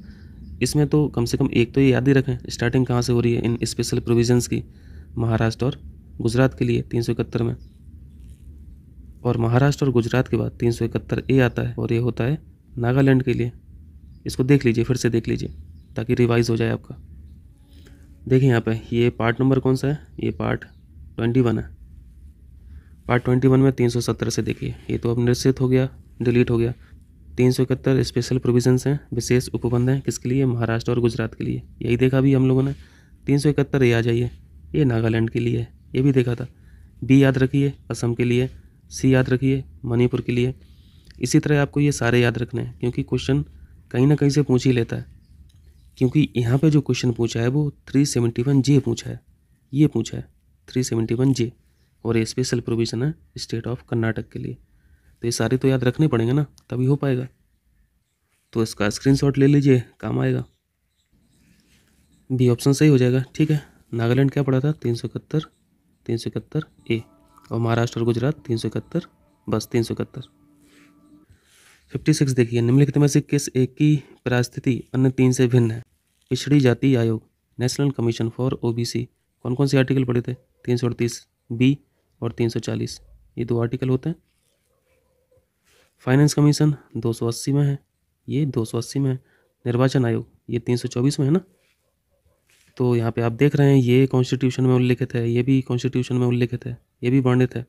इसमें तो कम से कम एक तो ये याद ही रखें स्टार्टिंग कहाँ से हो रही है इन स्पेशल प्रोविजंस की महाराष्ट्र और गुजरात के लिए तीन में और महाराष्ट्र और गुजरात के बाद तीन सौ इकहत्तर ए आता है और ये होता है नागालैंड के लिए इसको देख लीजिए फिर से देख लीजिए ताकि रिवाइज हो जाए आपका देखिए यहाँ पे ये पार्ट नंबर कौन सा है ये पार्ट ट्वेंटी वन है पार्ट ट्वेंटी वन में तीन सौ सत्तर से देखिए ये तो अब निश्चित हो गया डिलीट हो गया तीन सौ इकहत्तर स्पेशल प्रोविजंस हैं विशेष उपबंध हैं किसके लिए महाराष्ट्र और गुजरात के लिए यही देखा भी हम लोगों ने तीन सौ इकहत्तर ये आ जाइए ये नागालैंड के लिए है ये भी देखा था बी याद रखिए असम के लिए सी याद रखिए मणिपुर के लिए इसी तरह आपको ये सारे याद रखने हैं क्योंकि क्वेश्चन कहीं ना कहीं से पूछ ही लेता है क्योंकि यहाँ पे जो क्वेश्चन पूछा है वो थ्री सेवेंटी वन जे पूछा है ये पूछा है थ्री सेवेंटी वन जे और ये स्पेशल प्रोविज़न है स्टेट ऑफ कर्नाटक के लिए तो ये सारे तो याद रखने पड़ेंगे ना तभी हो पाएगा तो इसका शॉट ले लीजिए काम आएगा बी ऑप्शन सही हो जाएगा ठीक है नागालैंड क्या पड़ा था तीन सौ इकहत्तर तीन सौ इकहत्तर ए और महाराष्ट्र और गुजरात तीन सौ इकहत्तर बस तीन सौ इकहत्तर फिफ्टी सिक्स देखिए निम्नलिखित में से किस एक की परिस्थिति अन्य तीन से भिन्न है पिछड़ी जाति आयोग नेशनल कमीशन फॉर सी कौन कौन से आर्टिकल पढ़े थे तीन सौ अड़तीस बी और तीन सौ चालीस ये दो आर्टिकल होते हैं फाइनेंस कमीशन दो सौ अस्सी में है ये दो सौ अस्सी में है निर्वाचन आयोग ये तीन सौ चौबीस में है ना तो यहाँ पे आप देख रहे हैं ये कॉन्स्टिट्यूशन में उल्लिखित है ये भी कॉन्स्टिट्यूशन में उल्लिखित है ये भी वर्णित है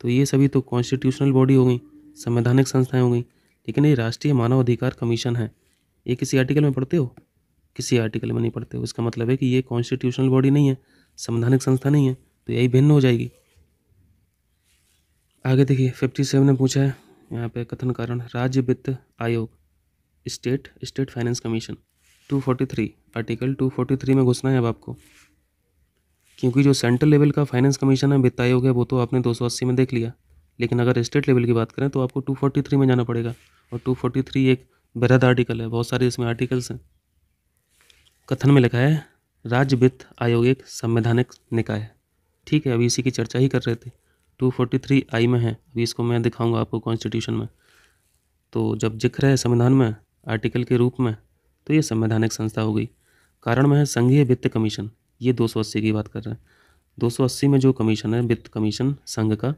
तो ये सभी तो कॉन्स्टिट्यूशनल बॉडी हो गई संवैधानिक संस्थाएं हो गई लेकिन ये राष्ट्रीय मानव अधिकार कमीशन है ये किसी आर्टिकल में पढ़ते हो किसी आर्टिकल में नहीं पढ़ते हो इसका मतलब है कि ये कॉन्स्टिट्यूशनल बॉडी नहीं है संवैधानिक संस्था नहीं है तो यही भिन्न हो जाएगी आगे देखिए फिफ्टी सेवन ने पूछा है यहाँ पे कथन कारण राज्य वित्त आयोग state state finance commission two forty three article two forty three में घुसना है अब आपको क्योंकि जो सेंट्रल लेवल का फाइनेंस कमीशन है वित्त आयोग है वो तो आपने दो में देख लिया लेकिन अगर स्टेट लेवल की बात करें तो आपको 243 में जाना पड़ेगा और 243 एक बृहद आर्टिकल है बहुत सारे इसमें आर्टिकल्स हैं कथन में लिखा है राज्य वित्त आयोग एक संवैधानिक निकाय है ठीक है अभी इसी की चर्चा ही कर रहे थे 243 आई में है अभी इसको मैं दिखाऊंगा आपको कॉन्स्टिट्यूशन में तो जब जिक्र है संविधान में आर्टिकल के रूप में तो ये संवैधानिक संस्था हो गई कारण में है संघीय वित्त कमीशन ये 280 की बात कर रहे हैं 280 में जो कमीशन है वित्त कमीशन संघ का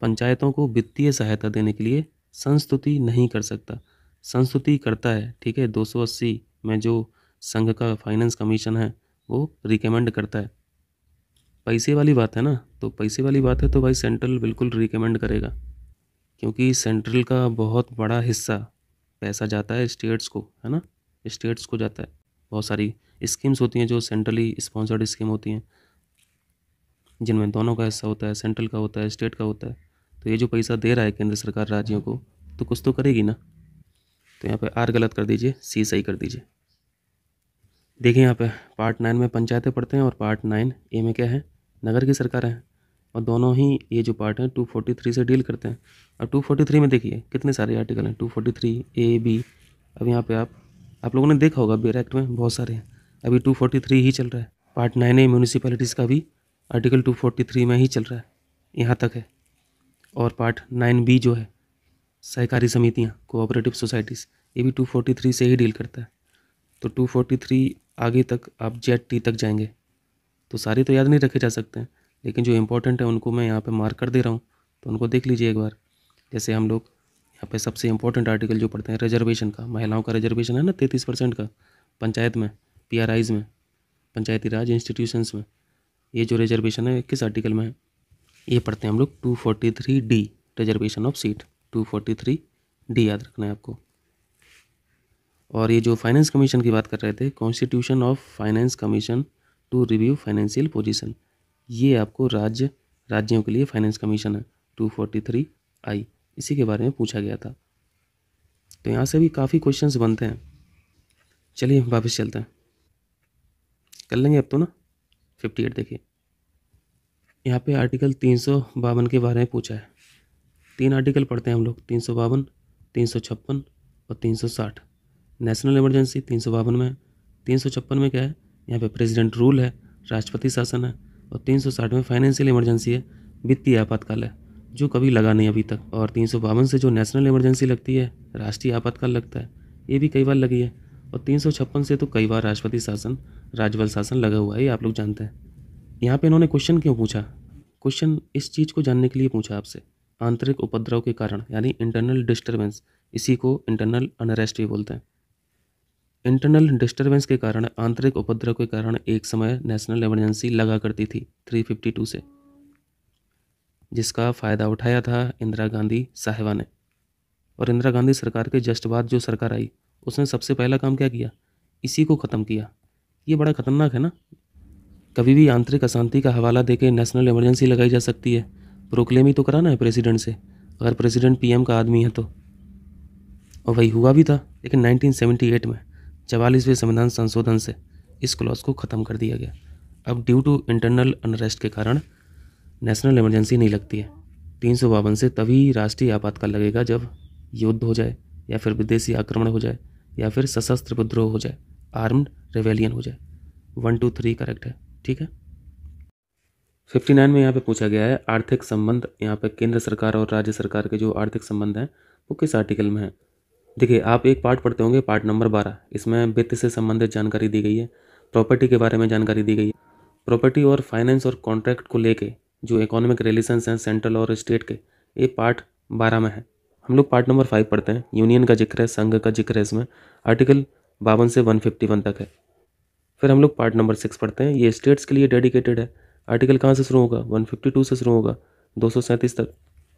पंचायतों को वित्तीय सहायता देने के लिए संस्तुति नहीं कर सकता संस्तुति करता है ठीक है 280 में जो संघ का फाइनेंस कमीशन है वो रिकमेंड करता है पैसे वाली बात है ना तो पैसे वाली बात है तो भाई सेंट्रल बिल्कुल रिकमेंड करेगा क्योंकि सेंट्रल का बहुत बड़ा हिस्सा पैसा जाता है स्टेट्स को है ना स्टेट्स को जाता है बहुत सारी स्कीम्स होती हैं जो सेंट्रली स्पॉन्सर्ड स्कीम होती हैं जिनमें दोनों का हिस्सा होता है सेंट्रल का होता है स्टेट का होता है तो ये जो पैसा दे रहा है केंद्र सरकार राज्यों को तो कुछ तो करेगी ना तो यहाँ पे आर गलत कर दीजिए सी सही कर दीजिए देखिए यहाँ पे पार्ट नाइन में पंचायतें पढ़ते हैं और पार्ट नाइन ए में क्या है नगर की सरकार है और दोनों ही ये जो पार्ट हैं थ्री से डील करते हैं और थ्री में देखिए कितने सारे आर्टिकल हैं थ्री ए बी अब यहाँ पे आप आप लोगों ने देखा होगा बेर एक्ट में बहुत सारे हैं अभी 243 ही चल रहा है पार्ट नाइन ए म्यूनिसपैलिटीज़ का भी आर्टिकल 243 में ही चल रहा है यहाँ तक है और पार्ट नाइन बी जो है सहकारी समितियाँ कोऑपरेटिव सोसाइटीज़ ये भी 243 से ही डील करता है तो 243 आगे तक आप जेड टी तक जाएंगे तो सारे तो याद नहीं रखे जा सकते हैं लेकिन जो इम्पोर्टेंट है उनको मैं यहाँ पर मार्क कर दे रहा हूँ तो उनको देख लीजिए एक बार जैसे हम लोग यहाँ पे सबसे इंपॉर्टेंट आर्टिकल जो पढ़ते हैं रिजर्वेशन का महिलाओं का रिजर्वेशन है ना तैंतीस परसेंट का पंचायत में पी में पंचायती राज इंस्टीट्यूशंस में ये जो रिजर्वेशन है किस आर्टिकल में है ये पढ़ते हैं हम लोग two forty three D reservation of seat two forty three D याद रखना है आपको और ये जो फाइनेंस कमीशन की बात कर रहे थे constitution of finance commission to review financial position ये आपको राज्य राज्यों के लिए फाइनेंस कमीशन है टू फोर्टी थ्री आई इसी के बारे में पूछा गया था तो यहाँ से भी काफ़ी क्वेश्चंस बनते हैं चलिए वापस चलते हैं कर लेंगे अब तो ना फिफ्टी एट देखिए यहाँ पे आर्टिकल तीन सौ बावन के बारे में पूछा है तीन आर्टिकल पढ़ते हैं हम लोग तीन सौ बावन तीन सौ छप्पन और तीन सौ साठ नेशनल इमरजेंसी तीन सौ बावन में है तीन सौ छप्पन में क्या है यहाँ पे प्रेसिडेंट रूल है राष्ट्रपति शासन है और तीन सौ साठ में फाइनेंशियल इमरजेंसी है वित्तीय आपातकाल है जो कभी लगा नहीं अभी तक और तीन से जो नेशनल इमरजेंसी लगती है राष्ट्रीय आपातकाल लगता है ये भी कई बार लगी है और तीन से तो कई बार राष्ट्रपति शासन राज्यपाल शासन लगा हुआ है ये आप लोग जानते हैं यहाँ पे इन्होंने क्वेश्चन क्यों पूछा क्वेश्चन इस चीज़ को जानने के लिए पूछा आपसे आंतरिक उपद्रव के कारण यानी इंटरनल डिस्टर्बेंस इसी को इंटरनल अनरेस्ट भी बोलते हैं इंटरनल डिस्टरबेंस के कारण आंतरिक उपद्रव के कारण एक समय नेशनल इमरजेंसी लगा करती थी 352 से जिसका फ़ायदा उठाया था इंदिरा गांधी साहिबा ने और इंदिरा गांधी सरकार के जस्ट बाद जो सरकार आई उसने सबसे पहला काम क्या किया इसी को ख़त्म किया ये बड़ा ख़तरनाक है ना कभी भी आंतरिक अशांति का हवाला देके नेशनल इमरजेंसी लगाई जा सकती है प्रोक्लेम ही तो कराना है प्रेसिडेंट से अगर प्रेसिडेंट पीएम का आदमी है तो और वही हुआ भी था लेकिन 1978 में चवालीसवें संविधान संशोधन से इस क्लॉज को ख़त्म कर दिया गया अब ड्यू टू इंटरनल अनरेस्ट के कारण नेशनल इमरजेंसी नहीं लगती है तीन सौ बावन से तभी राष्ट्रीय आपातकाल लगेगा जब युद्ध हो जाए या फिर विदेशी आक्रमण हो जाए या फिर सशस्त्र विद्रोह हो जाए आर्म्ड रेवेलियन हो जाए वन टू थ्री करेक्ट है ठीक है फिफ्टी नाइन में यहाँ पे पूछा गया है आर्थिक संबंध यहाँ पे केंद्र सरकार और राज्य सरकार के जो आर्थिक संबंध हैं वो किस आर्टिकल में है देखिए आप एक पार्ट पढ़ते होंगे पार्ट नंबर बारह इसमें वित्त से संबंधित जानकारी दी गई है प्रॉपर्टी के बारे में जानकारी दी गई है प्रॉपर्टी और फाइनेंस और कॉन्ट्रैक्ट को लेके जो इकोनॉमिक रिलेशन हैं सेंट्रल और स्टेट के ये पार्ट बारह में है हम लोग पार्ट नंबर फाइव पढ़ते हैं यूनियन का जिक्र है संघ का जिक्र है इसमें आर्टिकल बावन से वन फिफ्टी वन तक है फिर हम लोग पार्ट नंबर सिक्स पढ़ते हैं ये स्टेट्स के लिए डेडिकेटेड है आर्टिकल कहाँ से शुरू होगा वन फिफ्टी टू से शुरू होगा दो सौ सैंतीस तक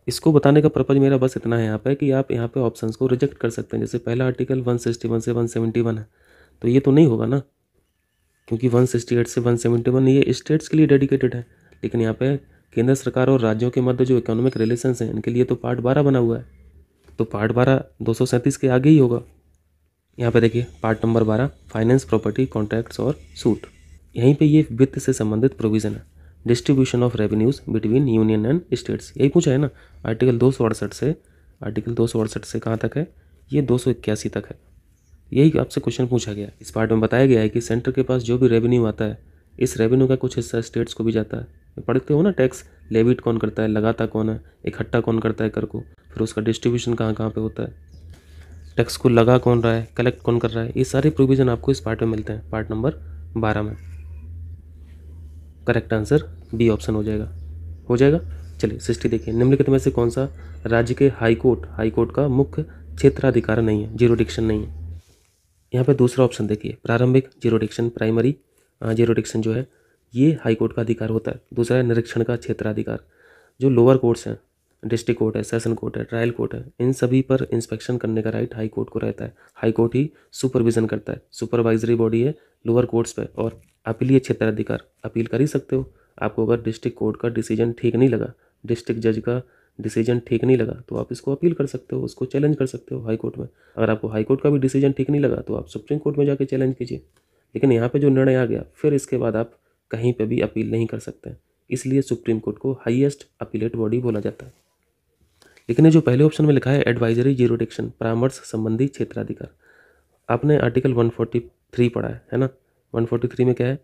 इसको बताने का पर्पज़ मेरा बस इतना है यहाँ पर कि आप यहाँ पर ऑप्शन को रिजेक्ट कर सकते हैं जैसे पहला आर्टिकल वन सिक्सटी वन से वन सेवेंटी वन है तो ये तो नहीं होगा ना क्योंकि वन सिक्सटी एट से वन सेवेंटी वन ये स्टेट्स के लिए डेडिकेटेड है लेकिन यहाँ पे केंद्र सरकार और राज्यों के मध्य जो इकोनॉमिक रिलेशंस हैं इनके लिए तो पार्ट बारह बना हुआ है तो पार्ट बारह दो के आगे ही होगा यहाँ पे देखिए पार्ट नंबर बारह फाइनेंस प्रॉपर्टी कॉन्ट्रैक्ट्स और सूट यहीं पे ये वित्त से संबंधित प्रोविज़न है distribution of revenues between union and states यही पूछा है ना आर्टिकल दो से आर्टिकल दो से कहाँ तक है ये दो तक है यही आपसे क्वेश्चन पूछा गया इस पार्ट में बताया गया है कि सेंटर के पास जो भी रेवेन्यू आता है इस रेवेन्यू का कुछ हिस्सा स्टेट्स को भी जाता है पढ़ते हो ना टैक्स लेविट कौन करता है लगाता कौन है इकट्ठा कौन करता है कर को फिर उसका डिस्ट्रीब्यूशन कहाँ कहाँ पे होता है टैक्स को लगा कौन रहा है कलेक्ट कौन कर रहा है ये सारे प्रोविज़न आपको इस पार्ट में मिलते हैं पार्ट नंबर बारह में करेक्ट आंसर बी ऑप्शन हो जाएगा हो जाएगा चलिए सिक्सटी देखिए निम्नलिखित में से कौन सा राज्य के हाई कोर्ट हाई कोर्ट का मुख्य क्षेत्राधिकार नहीं है जीरो डिक्शन नहीं है यहाँ पे दूसरा ऑप्शन देखिए प्रारंभिक jurisdiction primary jurisdiction जो है ये हाईकोर्ट का अधिकार होता है दूसरा है निरीक्षण का क्षेत्राधिकार जो लोअर कोर्ट्स हैं डिस्ट्रिक्ट कोर्ट है सेशन कोर्ट है ट्रायल कोर्ट है इन सभी पर इंस्पेक्शन करने का राइट हाई कोर्ट को रहता है हाई कोर्ट ही सुपरविजन करता है सुपरवाइजरी बॉडी है लोअर कोर्ट्स पे और अपीलीय क्षेत्राधिकार अपील कर ही सकते हो आपको अगर डिस्ट्रिक्ट कोर्ट का डिसीजन ठीक नहीं लगा डिस्ट्रिक्ट जज का डिसीजन ठीक नहीं लगा तो आप इसको अपील कर सकते हो उसको चैलेंज कर सकते हो हाई कोर्ट में अगर आपको हाई कोर्ट का भी डिसीजन ठीक नहीं लगा तो आप सुप्रीम कोर्ट में जाके चैलेंज कीजिए लेकिन यहाँ पे जो निर्णय आ गया फिर इसके बाद आप कहीं पे भी अपील नहीं कर सकते इसलिए सुप्रीम कोर्ट को हाईएस्ट अपीलेट बॉडी बोला जाता है लेकिन जो पहले ऑप्शन में लिखा है एडवाइजरी ज्यूरोडिक्शन परामर्श संबंधी क्षेत्राधिकार आपने आर्टिकल 143 पढ़ा है है ना 143 में क्या है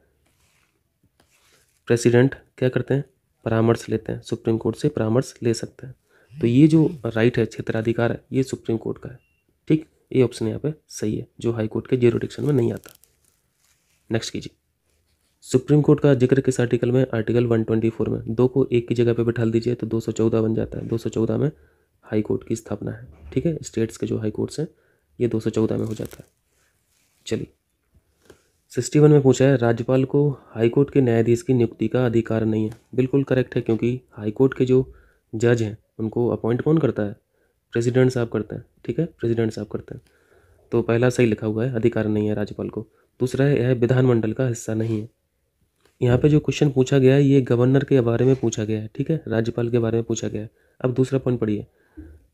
प्रेसिडेंट क्या करते हैं परामर्श लेते हैं सुप्रीम कोर्ट से परामर्श ले सकते हैं तो ये जो राइट है क्षेत्राधिकार है ये सुप्रीम कोर्ट का है ठीक ये ऑप्शन यहाँ पे सही है जो हाई कोर्ट के जेरोडिक्शन में नहीं आता नेक्स्ट कीजिए सुप्रीम कोर्ट का जिक्र किस आर्टिकल में आर्टिकल 124 में दो को एक की जगह पे बैठा दीजिए तो 214 बन जाता है 214 में हाई कोर्ट की स्थापना है ठीक है स्टेट्स के जो हाई कोर्ट्स हैं ये 214 में हो जाता है चलिए सिक्सटी वन में पूछा है राज्यपाल को हाईकोर्ट के न्यायाधीश की नियुक्ति का अधिकार नहीं है बिल्कुल करेक्ट है क्योंकि हाईकोर्ट के जो जज हैं उनको अपॉइंट कौन करता है प्रेसिडेंट साहब करते हैं ठीक है प्रेसिडेंट साहब करते हैं तो पहला सही लिखा हुआ है अधिकार नहीं है राज्यपाल को दूसरा है यह विधानमंडल का हिस्सा नहीं है यहाँ पे जो क्वेश्चन पूछा गया है ये गवर्नर के बारे में पूछा गया है ठीक है राज्यपाल के बारे में पूछा गया है अब दूसरा पॉइंट पढ़िए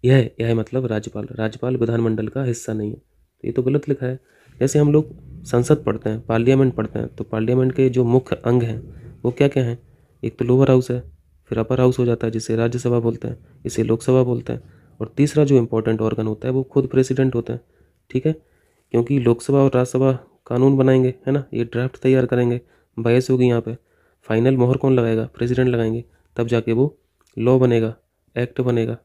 यह यह है मतलब राज्यपाल राज्यपाल विधानमंडल का हिस्सा नहीं है तो ये तो गलत लिखा है जैसे हम लोग संसद पढ़ते हैं पार्लियामेंट पढ़ते हैं तो पार्लियामेंट के जो मुख्य अंग हैं वो क्या क्या हैं एक तो लोअर हाउस है फिर अपर हाउस हो जाता है जिसे राज्यसभा बोलते हैं इसे लोकसभा बोलते हैं और तीसरा जो इम्पोर्टेंट ऑर्गन होता है वो खुद प्रेसिडेंट होते हैं ठीक है क्योंकि लोकसभा और राज्यसभा कानून बनाएंगे है ना ये ड्राफ्ट तैयार करेंगे बहस होगी यहाँ पे फाइनल मोहर कौन लगाएगा प्रेसिडेंट लगाएंगे तब जाके वो लॉ बनेगा एक्ट बनेगा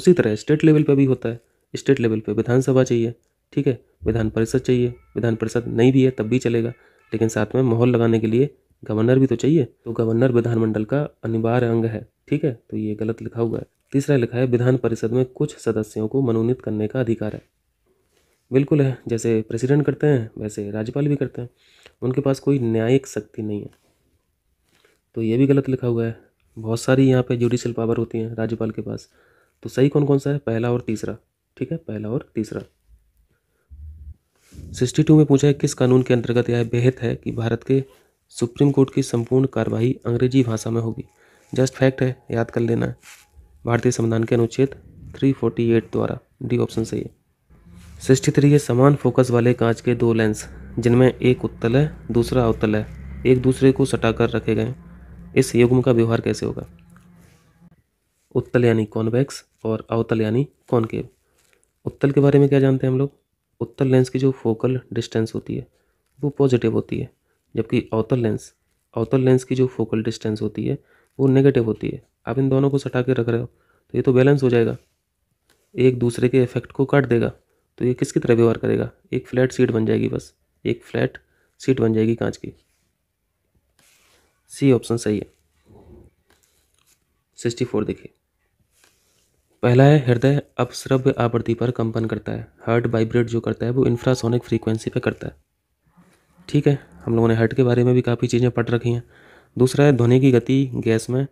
उसी तरह स्टेट लेवल पे भी होता है स्टेट लेवल पे विधानसभा चाहिए ठीक है विधान परिषद चाहिए विधान परिषद नहीं भी है तब भी चलेगा लेकिन साथ में माहौल लगाने के लिए गवर्नर भी तो चाहिए तो गवर्नर विधानमंडल का अनिवार्य अंग है ठीक है तो ये गलत लिखा हुआ है तीसरा लिखा है विधान परिषद में कुछ सदस्यों को मनोनीत करने का अधिकार है बिल्कुल है जैसे प्रेसिडेंट करते हैं वैसे राज्यपाल भी करते हैं उनके पास कोई न्यायिक शक्ति नहीं है तो ये भी गलत लिखा हुआ है बहुत सारी यहाँ पे जुडिशल पावर होती हैं राज्यपाल के पास तो सही कौन कौन सा है पहला और तीसरा ठीक है पहला और तीसरा सिक्सटी टू में पूछा है किस कानून के अंतर्गत यह बेहद है कि भारत के सुप्रीम कोर्ट की संपूर्ण कार्यवाही अंग्रेजी भाषा में होगी जस्ट फैक्ट है याद कर लेना भारतीय संविधान के अनुच्छेद एट द्वारा डी ऑप्शन सही है सिक्सटी थ्री ये समान फोकस वाले कांच के दो लेंस जिनमें एक उत्तल है दूसरा अवतल है एक दूसरे को सटा कर रखे गए इस युग्म का व्यवहार कैसे होगा उत्तल यानी कॉन्वेक्स और अवतल यानी कॉनकेव उत्तल के बारे में क्या जानते हैं हम लोग उत्तल लेंस की जो फोकल डिस्टेंस होती है वो पॉजिटिव होती है जबकि अवतल लेंस अवतल लेंस की जो फोकल डिस्टेंस होती है वो नेगेटिव होती है आप इन दोनों को सटा के रख रहे हो तो ये तो बैलेंस हो जाएगा एक दूसरे के इफेक्ट को काट देगा तो ये किसकी तरह व्यवहार करेगा एक फ्लैट सीट बन जाएगी बस एक फ्लैट सीट बन जाएगी कांच की सी ऑप्शन सही है सिक्सटी फोर देखिए पहला है हृदय अपश्रव्य आवृत्ति पर कंपन करता है हार्ट वाइब्रेट जो करता है वो इंफ्रासोनिक फ्रीक्वेंसी पे करता है ठीक है हम लोगों ने हार्ट के बारे में भी काफ़ी चीज़ें पढ़ रखी हैं दूसरा है ध्वनि की गति गैस में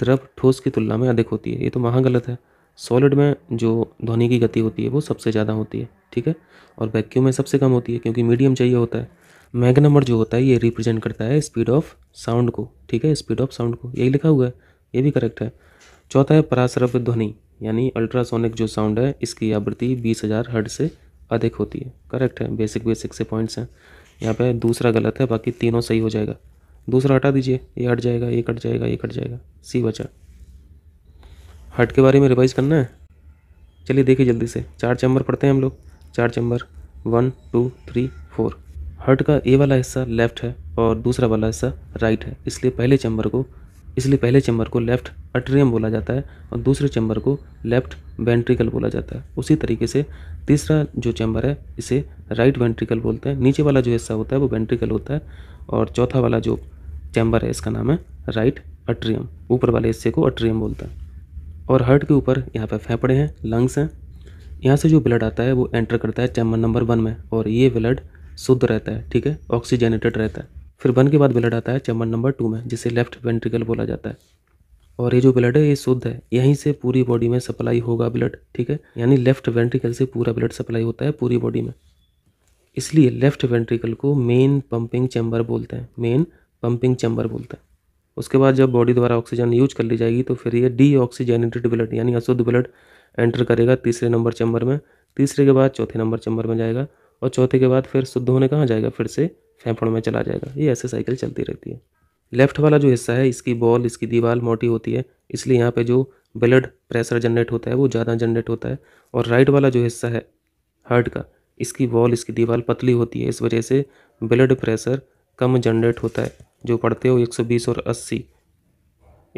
द्रव ठोस की तुलना में अधिक होती है ये तो महा गलत है सॉलिड में जो ध्वनि की गति होती है वो सबसे ज़्यादा होती है ठीक है और वैक्यूम में सबसे कम होती है क्योंकि मीडियम चाहिए होता है मैग नंबर जो होता है ये रिप्रेजेंट करता है स्पीड ऑफ साउंड को ठीक है स्पीड ऑफ साउंड को यही लिखा हुआ है ये भी करेक्ट है चौथा है परासरभ ध्वनि यानी अल्ट्रासोनिक जो साउंड है इसकी आवृत्ति बीस हज़ार हर्ड से अधिक होती है करेक्ट है बेसिक बेसिक से पॉइंट्स हैं यहाँ पे दूसरा गलत है बाकी तीनों सही हो जाएगा दूसरा हटा दीजिए ये हट जाएगा ये कट जाएगा ये कट जाएगा सी बचा हार्ट के बारे में रिवाइज करना है चलिए देखिए जल्दी से चार चैम्बर पढ़ते हैं हम लोग चार chamber one two three four heart का ए वाला हिस्सा लेफ्ट है और दूसरा वाला हिस्सा राइट है इसलिए पहले चैम्बर को इसलिए पहले चैम्बर को लेफ्ट अट्रियम बोला जाता है और दूसरे चैम्बर को लेफ्ट वेंट्रिकल बोला जाता है उसी तरीके से तीसरा जो चैम्बर है इसे राइट वेंट्रिकल बोलते हैं नीचे वाला जो हिस्सा होता है वो वेंट्रिकल होता है और चौथा वाला जो चैम्बर है इसका नाम है राइट अट्रियम ऊपर वाले हिस्से को अट्रियम बोलता है और हार्ट के ऊपर यहाँ पे फेफड़े हैं लंग्स हैं यहाँ से जो ब्लड आता है वो एंटर करता है चैम्बर नंबर वन में और ये ब्लड शुद्ध रहता है ठीक है ऑक्सीजनेटेड रहता है फिर वन के बाद ब्लड आता है चैम्बर नंबर टू में जिसे लेफ्ट वेंट्रिकल बोला जाता है और ये जो ब्लड है ये शुद्ध है यहीं से पूरी बॉडी में सप्लाई होगा ब्लड ठीक है यानी लेफ्ट वेंट्रिकल से पूरा ब्लड सप्लाई होता है पूरी बॉडी में इसलिए लेफ्ट वेंट्रिकल को मेन पंपिंग चैम्बर बोलते हैं मेन पंपिंग चैम्बर बोलते हैं उसके बाद जब बॉडी द्वारा ऑक्सीजन यूज कर ली जाएगी तो फिर ये डी ऑक्सीजनेटेड ब्लड यानी अशुद्ध ब्लड एंटर करेगा तीसरे नंबर चैम्बर में तीसरे के बाद चौथे नंबर चैम्बर में जाएगा और चौथे के बाद फिर शुद्ध होने कहाँ जाएगा फिर से फेफड़ों में चला जाएगा ये ऐसे साइकिल चलती रहती है लेफ्ट वाला जो हिस्सा है इसकी बॉल इसकी दीवार मोटी होती है इसलिए यहाँ पे जो ब्लड प्रेशर जनरेट होता है वो ज़्यादा जनरेट होता है और राइट वाला जो हिस्सा है हार्ट का इसकी वॉल इसकी दीवार पतली होती है इस वजह से ब्लड प्रेशर कम जनरेट होता है जो पढ़ते हो 120 और 80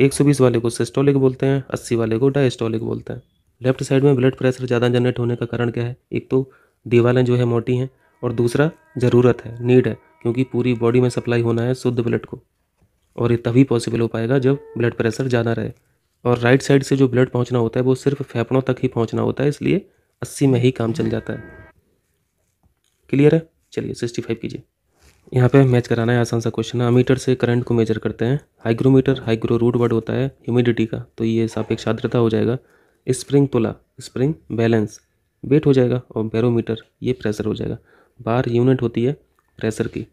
120 वाले को सिस्टोलिक बोलते हैं 80 वाले को डायस्टोलिक बोलते हैं लेफ्ट साइड में ब्लड प्रेशर ज़्यादा जनरेट होने का कारण क्या है एक तो दीवारें जो है मोटी हैं और दूसरा ज़रूरत है नीड है क्योंकि पूरी बॉडी में सप्लाई होना है शुद्ध ब्लड को और ये तभी पॉसिबल हो पाएगा जब ब्लड प्रेशर ज़्यादा रहे और राइट साइड से जो ब्लड पहुंचना होता है वो सिर्फ फेफड़ों तक ही पहुंचना होता है इसलिए अस्सी में ही काम चल जाता है क्लियर है चलिए सिक्सटी फाइव कीजिए यहाँ पे मैच कराना है आसान सा क्वेश्चन है मीटर से करंट को मेजर करते हैं हाइग्रोमीटर हाइग्रो रूट वर्ड होता है ह्यूमिडिटी का तो ये सापेक्ष आर्द्रता हो जाएगा स्प्रिंग तुला स्प्रिंग बैलेंस वेट हो जाएगा और बैरोमीटर ये प्रेशर हो जाएगा बार यूनिट होती है प्रेशर की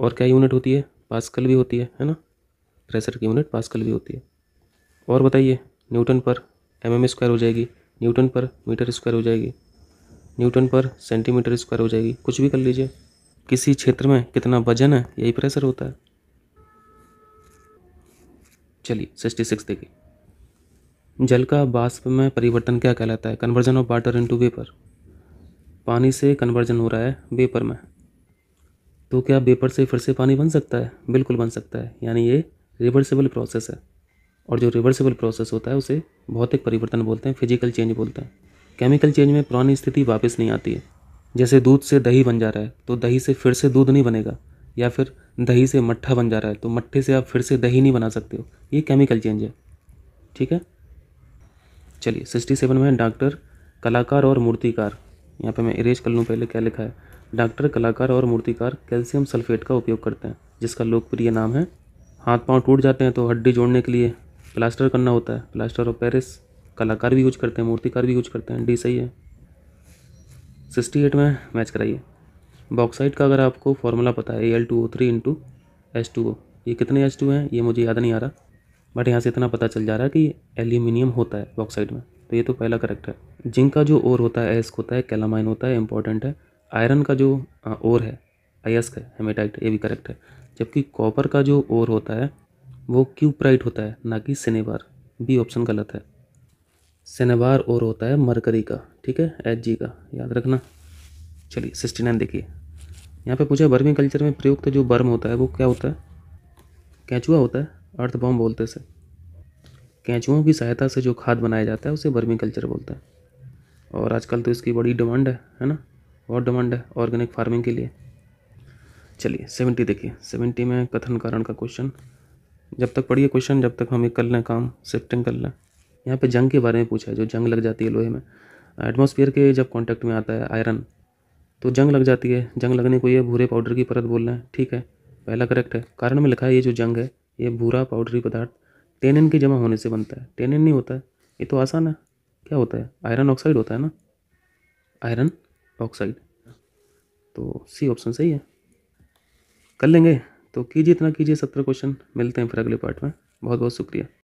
और क्या यूनिट होती है पास्कल भी होती है है ना प्रेशर की यूनिट पास्कल भी होती है और बताइए न्यूटन पर एम एम स्क्वायर हो जाएगी न्यूटन पर मीटर स्क्वायर हो जाएगी न्यूटन पर सेंटीमीटर स्क्वायर हो जाएगी कुछ भी कर लीजिए किसी क्षेत्र में कितना वजन है यही प्रेशर होता है चलिए सिक्सटी सिक्स देखिए जल का बाष्प में परिवर्तन क्या कहलाता है conversion of water into vapour पानी से कन्वर्जन हो रहा है वेपर में तो क्या वेपर से फिर से पानी बन सकता है बिल्कुल बन सकता है यानी ये रिवर्सिबल प्रोसेस है और जो रिवर्सिबल प्रोसेस होता है उसे भौतिक परिवर्तन बोलते हैं फिजिकल चेंज बोलते हैं केमिकल चेंज में पुरानी स्थिति वापस नहीं आती है जैसे दूध से दही बन जा रहा है तो दही से फिर से दूध नहीं बनेगा या फिर दही से मट्ठा बन जा रहा है तो मट्ठे से आप फिर से दही नहीं बना सकते हो ये केमिकल चेंज है ठीक है चलिए सिक्सटी सेवन में है डॉक्टर कलाकार और मूर्तिकार यहाँ पे मैं इरेज कर लूँ पहले क्या लिखा है डॉक्टर कलाकार और मूर्तिकार कैल्शियम सल्फेट का उपयोग करते हैं जिसका लोकप्रिय नाम है हाथ पांव टूट जाते हैं तो हड्डी जोड़ने के लिए प्लास्टर करना होता है प्लास्टर ऑफ पेरिस कलाकार भी यूज करते हैं मूर्तिकार भी यूज करते हैं डी सही है सिक्सटी एट में मैच कराइए बॉक्साइट का अगर आपको फॉर्मूला पता है A L two O three into H two O ये कितने एच टू हैं ये मुझे याद नहीं आ रहा बट यहाँ से इतना पता चल जा रहा है कि एल्यूमिनियम होता है बॉक्साइट में तो ये तो पहला करेक्ट है जिंक का जो ओर होता है एस्क होता है कैलामाइन होता है इंपॉर्टेंट है आयरन का जो ओर है अयस्क है हेमेटाइट ये भी करेक्ट है जबकि कॉपर का जो ओर होता है वो क्यूब्राइट होता है ना कि सिनेबार बी ऑप्शन गलत है शनिवार और होता है मरकरी का ठीक है एच जी का याद रखना चलिए सिक्सटी नाइन देखिए यहाँ पे पूछा बर्मी कल्चर में प्रयुक्त जो बर्म होता है वो क्या होता है कैचुआ होता है अर्थ बॉम बोलते से कैचुओं की सहायता से जो खाद बनाया जाता है उसे बर्मी कल्चर बोलते हैं और आजकल तो इसकी बड़ी डिमांड है है ना बहुत डिमांड है ऑर्गेनिक फार्मिंग के लिए चलिए सेवेंटी देखिए सेवेंटी में कथन कारण का क्वेश्चन जब तक पढ़िए क्वेश्चन जब तक हमें कर लें काम शिफ्टिंग कर लें यहाँ पे जंग के बारे में पूछा है जो जंग लग जाती है लोहे में एटमॉस्फेयर के जब कांटेक्ट में आता है आयरन तो जंग लग जाती है जंग लगने को ये भूरे पाउडर की परत बोलना है ठीक है पहला करेक्ट है कारण में लिखा है ये जो जंग है ये भूरा पाउडरी पदार्थ टेनिन के जमा होने से बनता है टेनिन नहीं होता है ये तो आसान है क्या होता है आयरन ऑक्साइड होता है ना आयरन ऑक्साइड तो सी ऑप्शन सही है कर लेंगे तो कीजिए इतना कीजिए सत्रह क्वेश्चन मिलते हैं फिर अगले पार्ट में बहुत बहुत शुक्रिया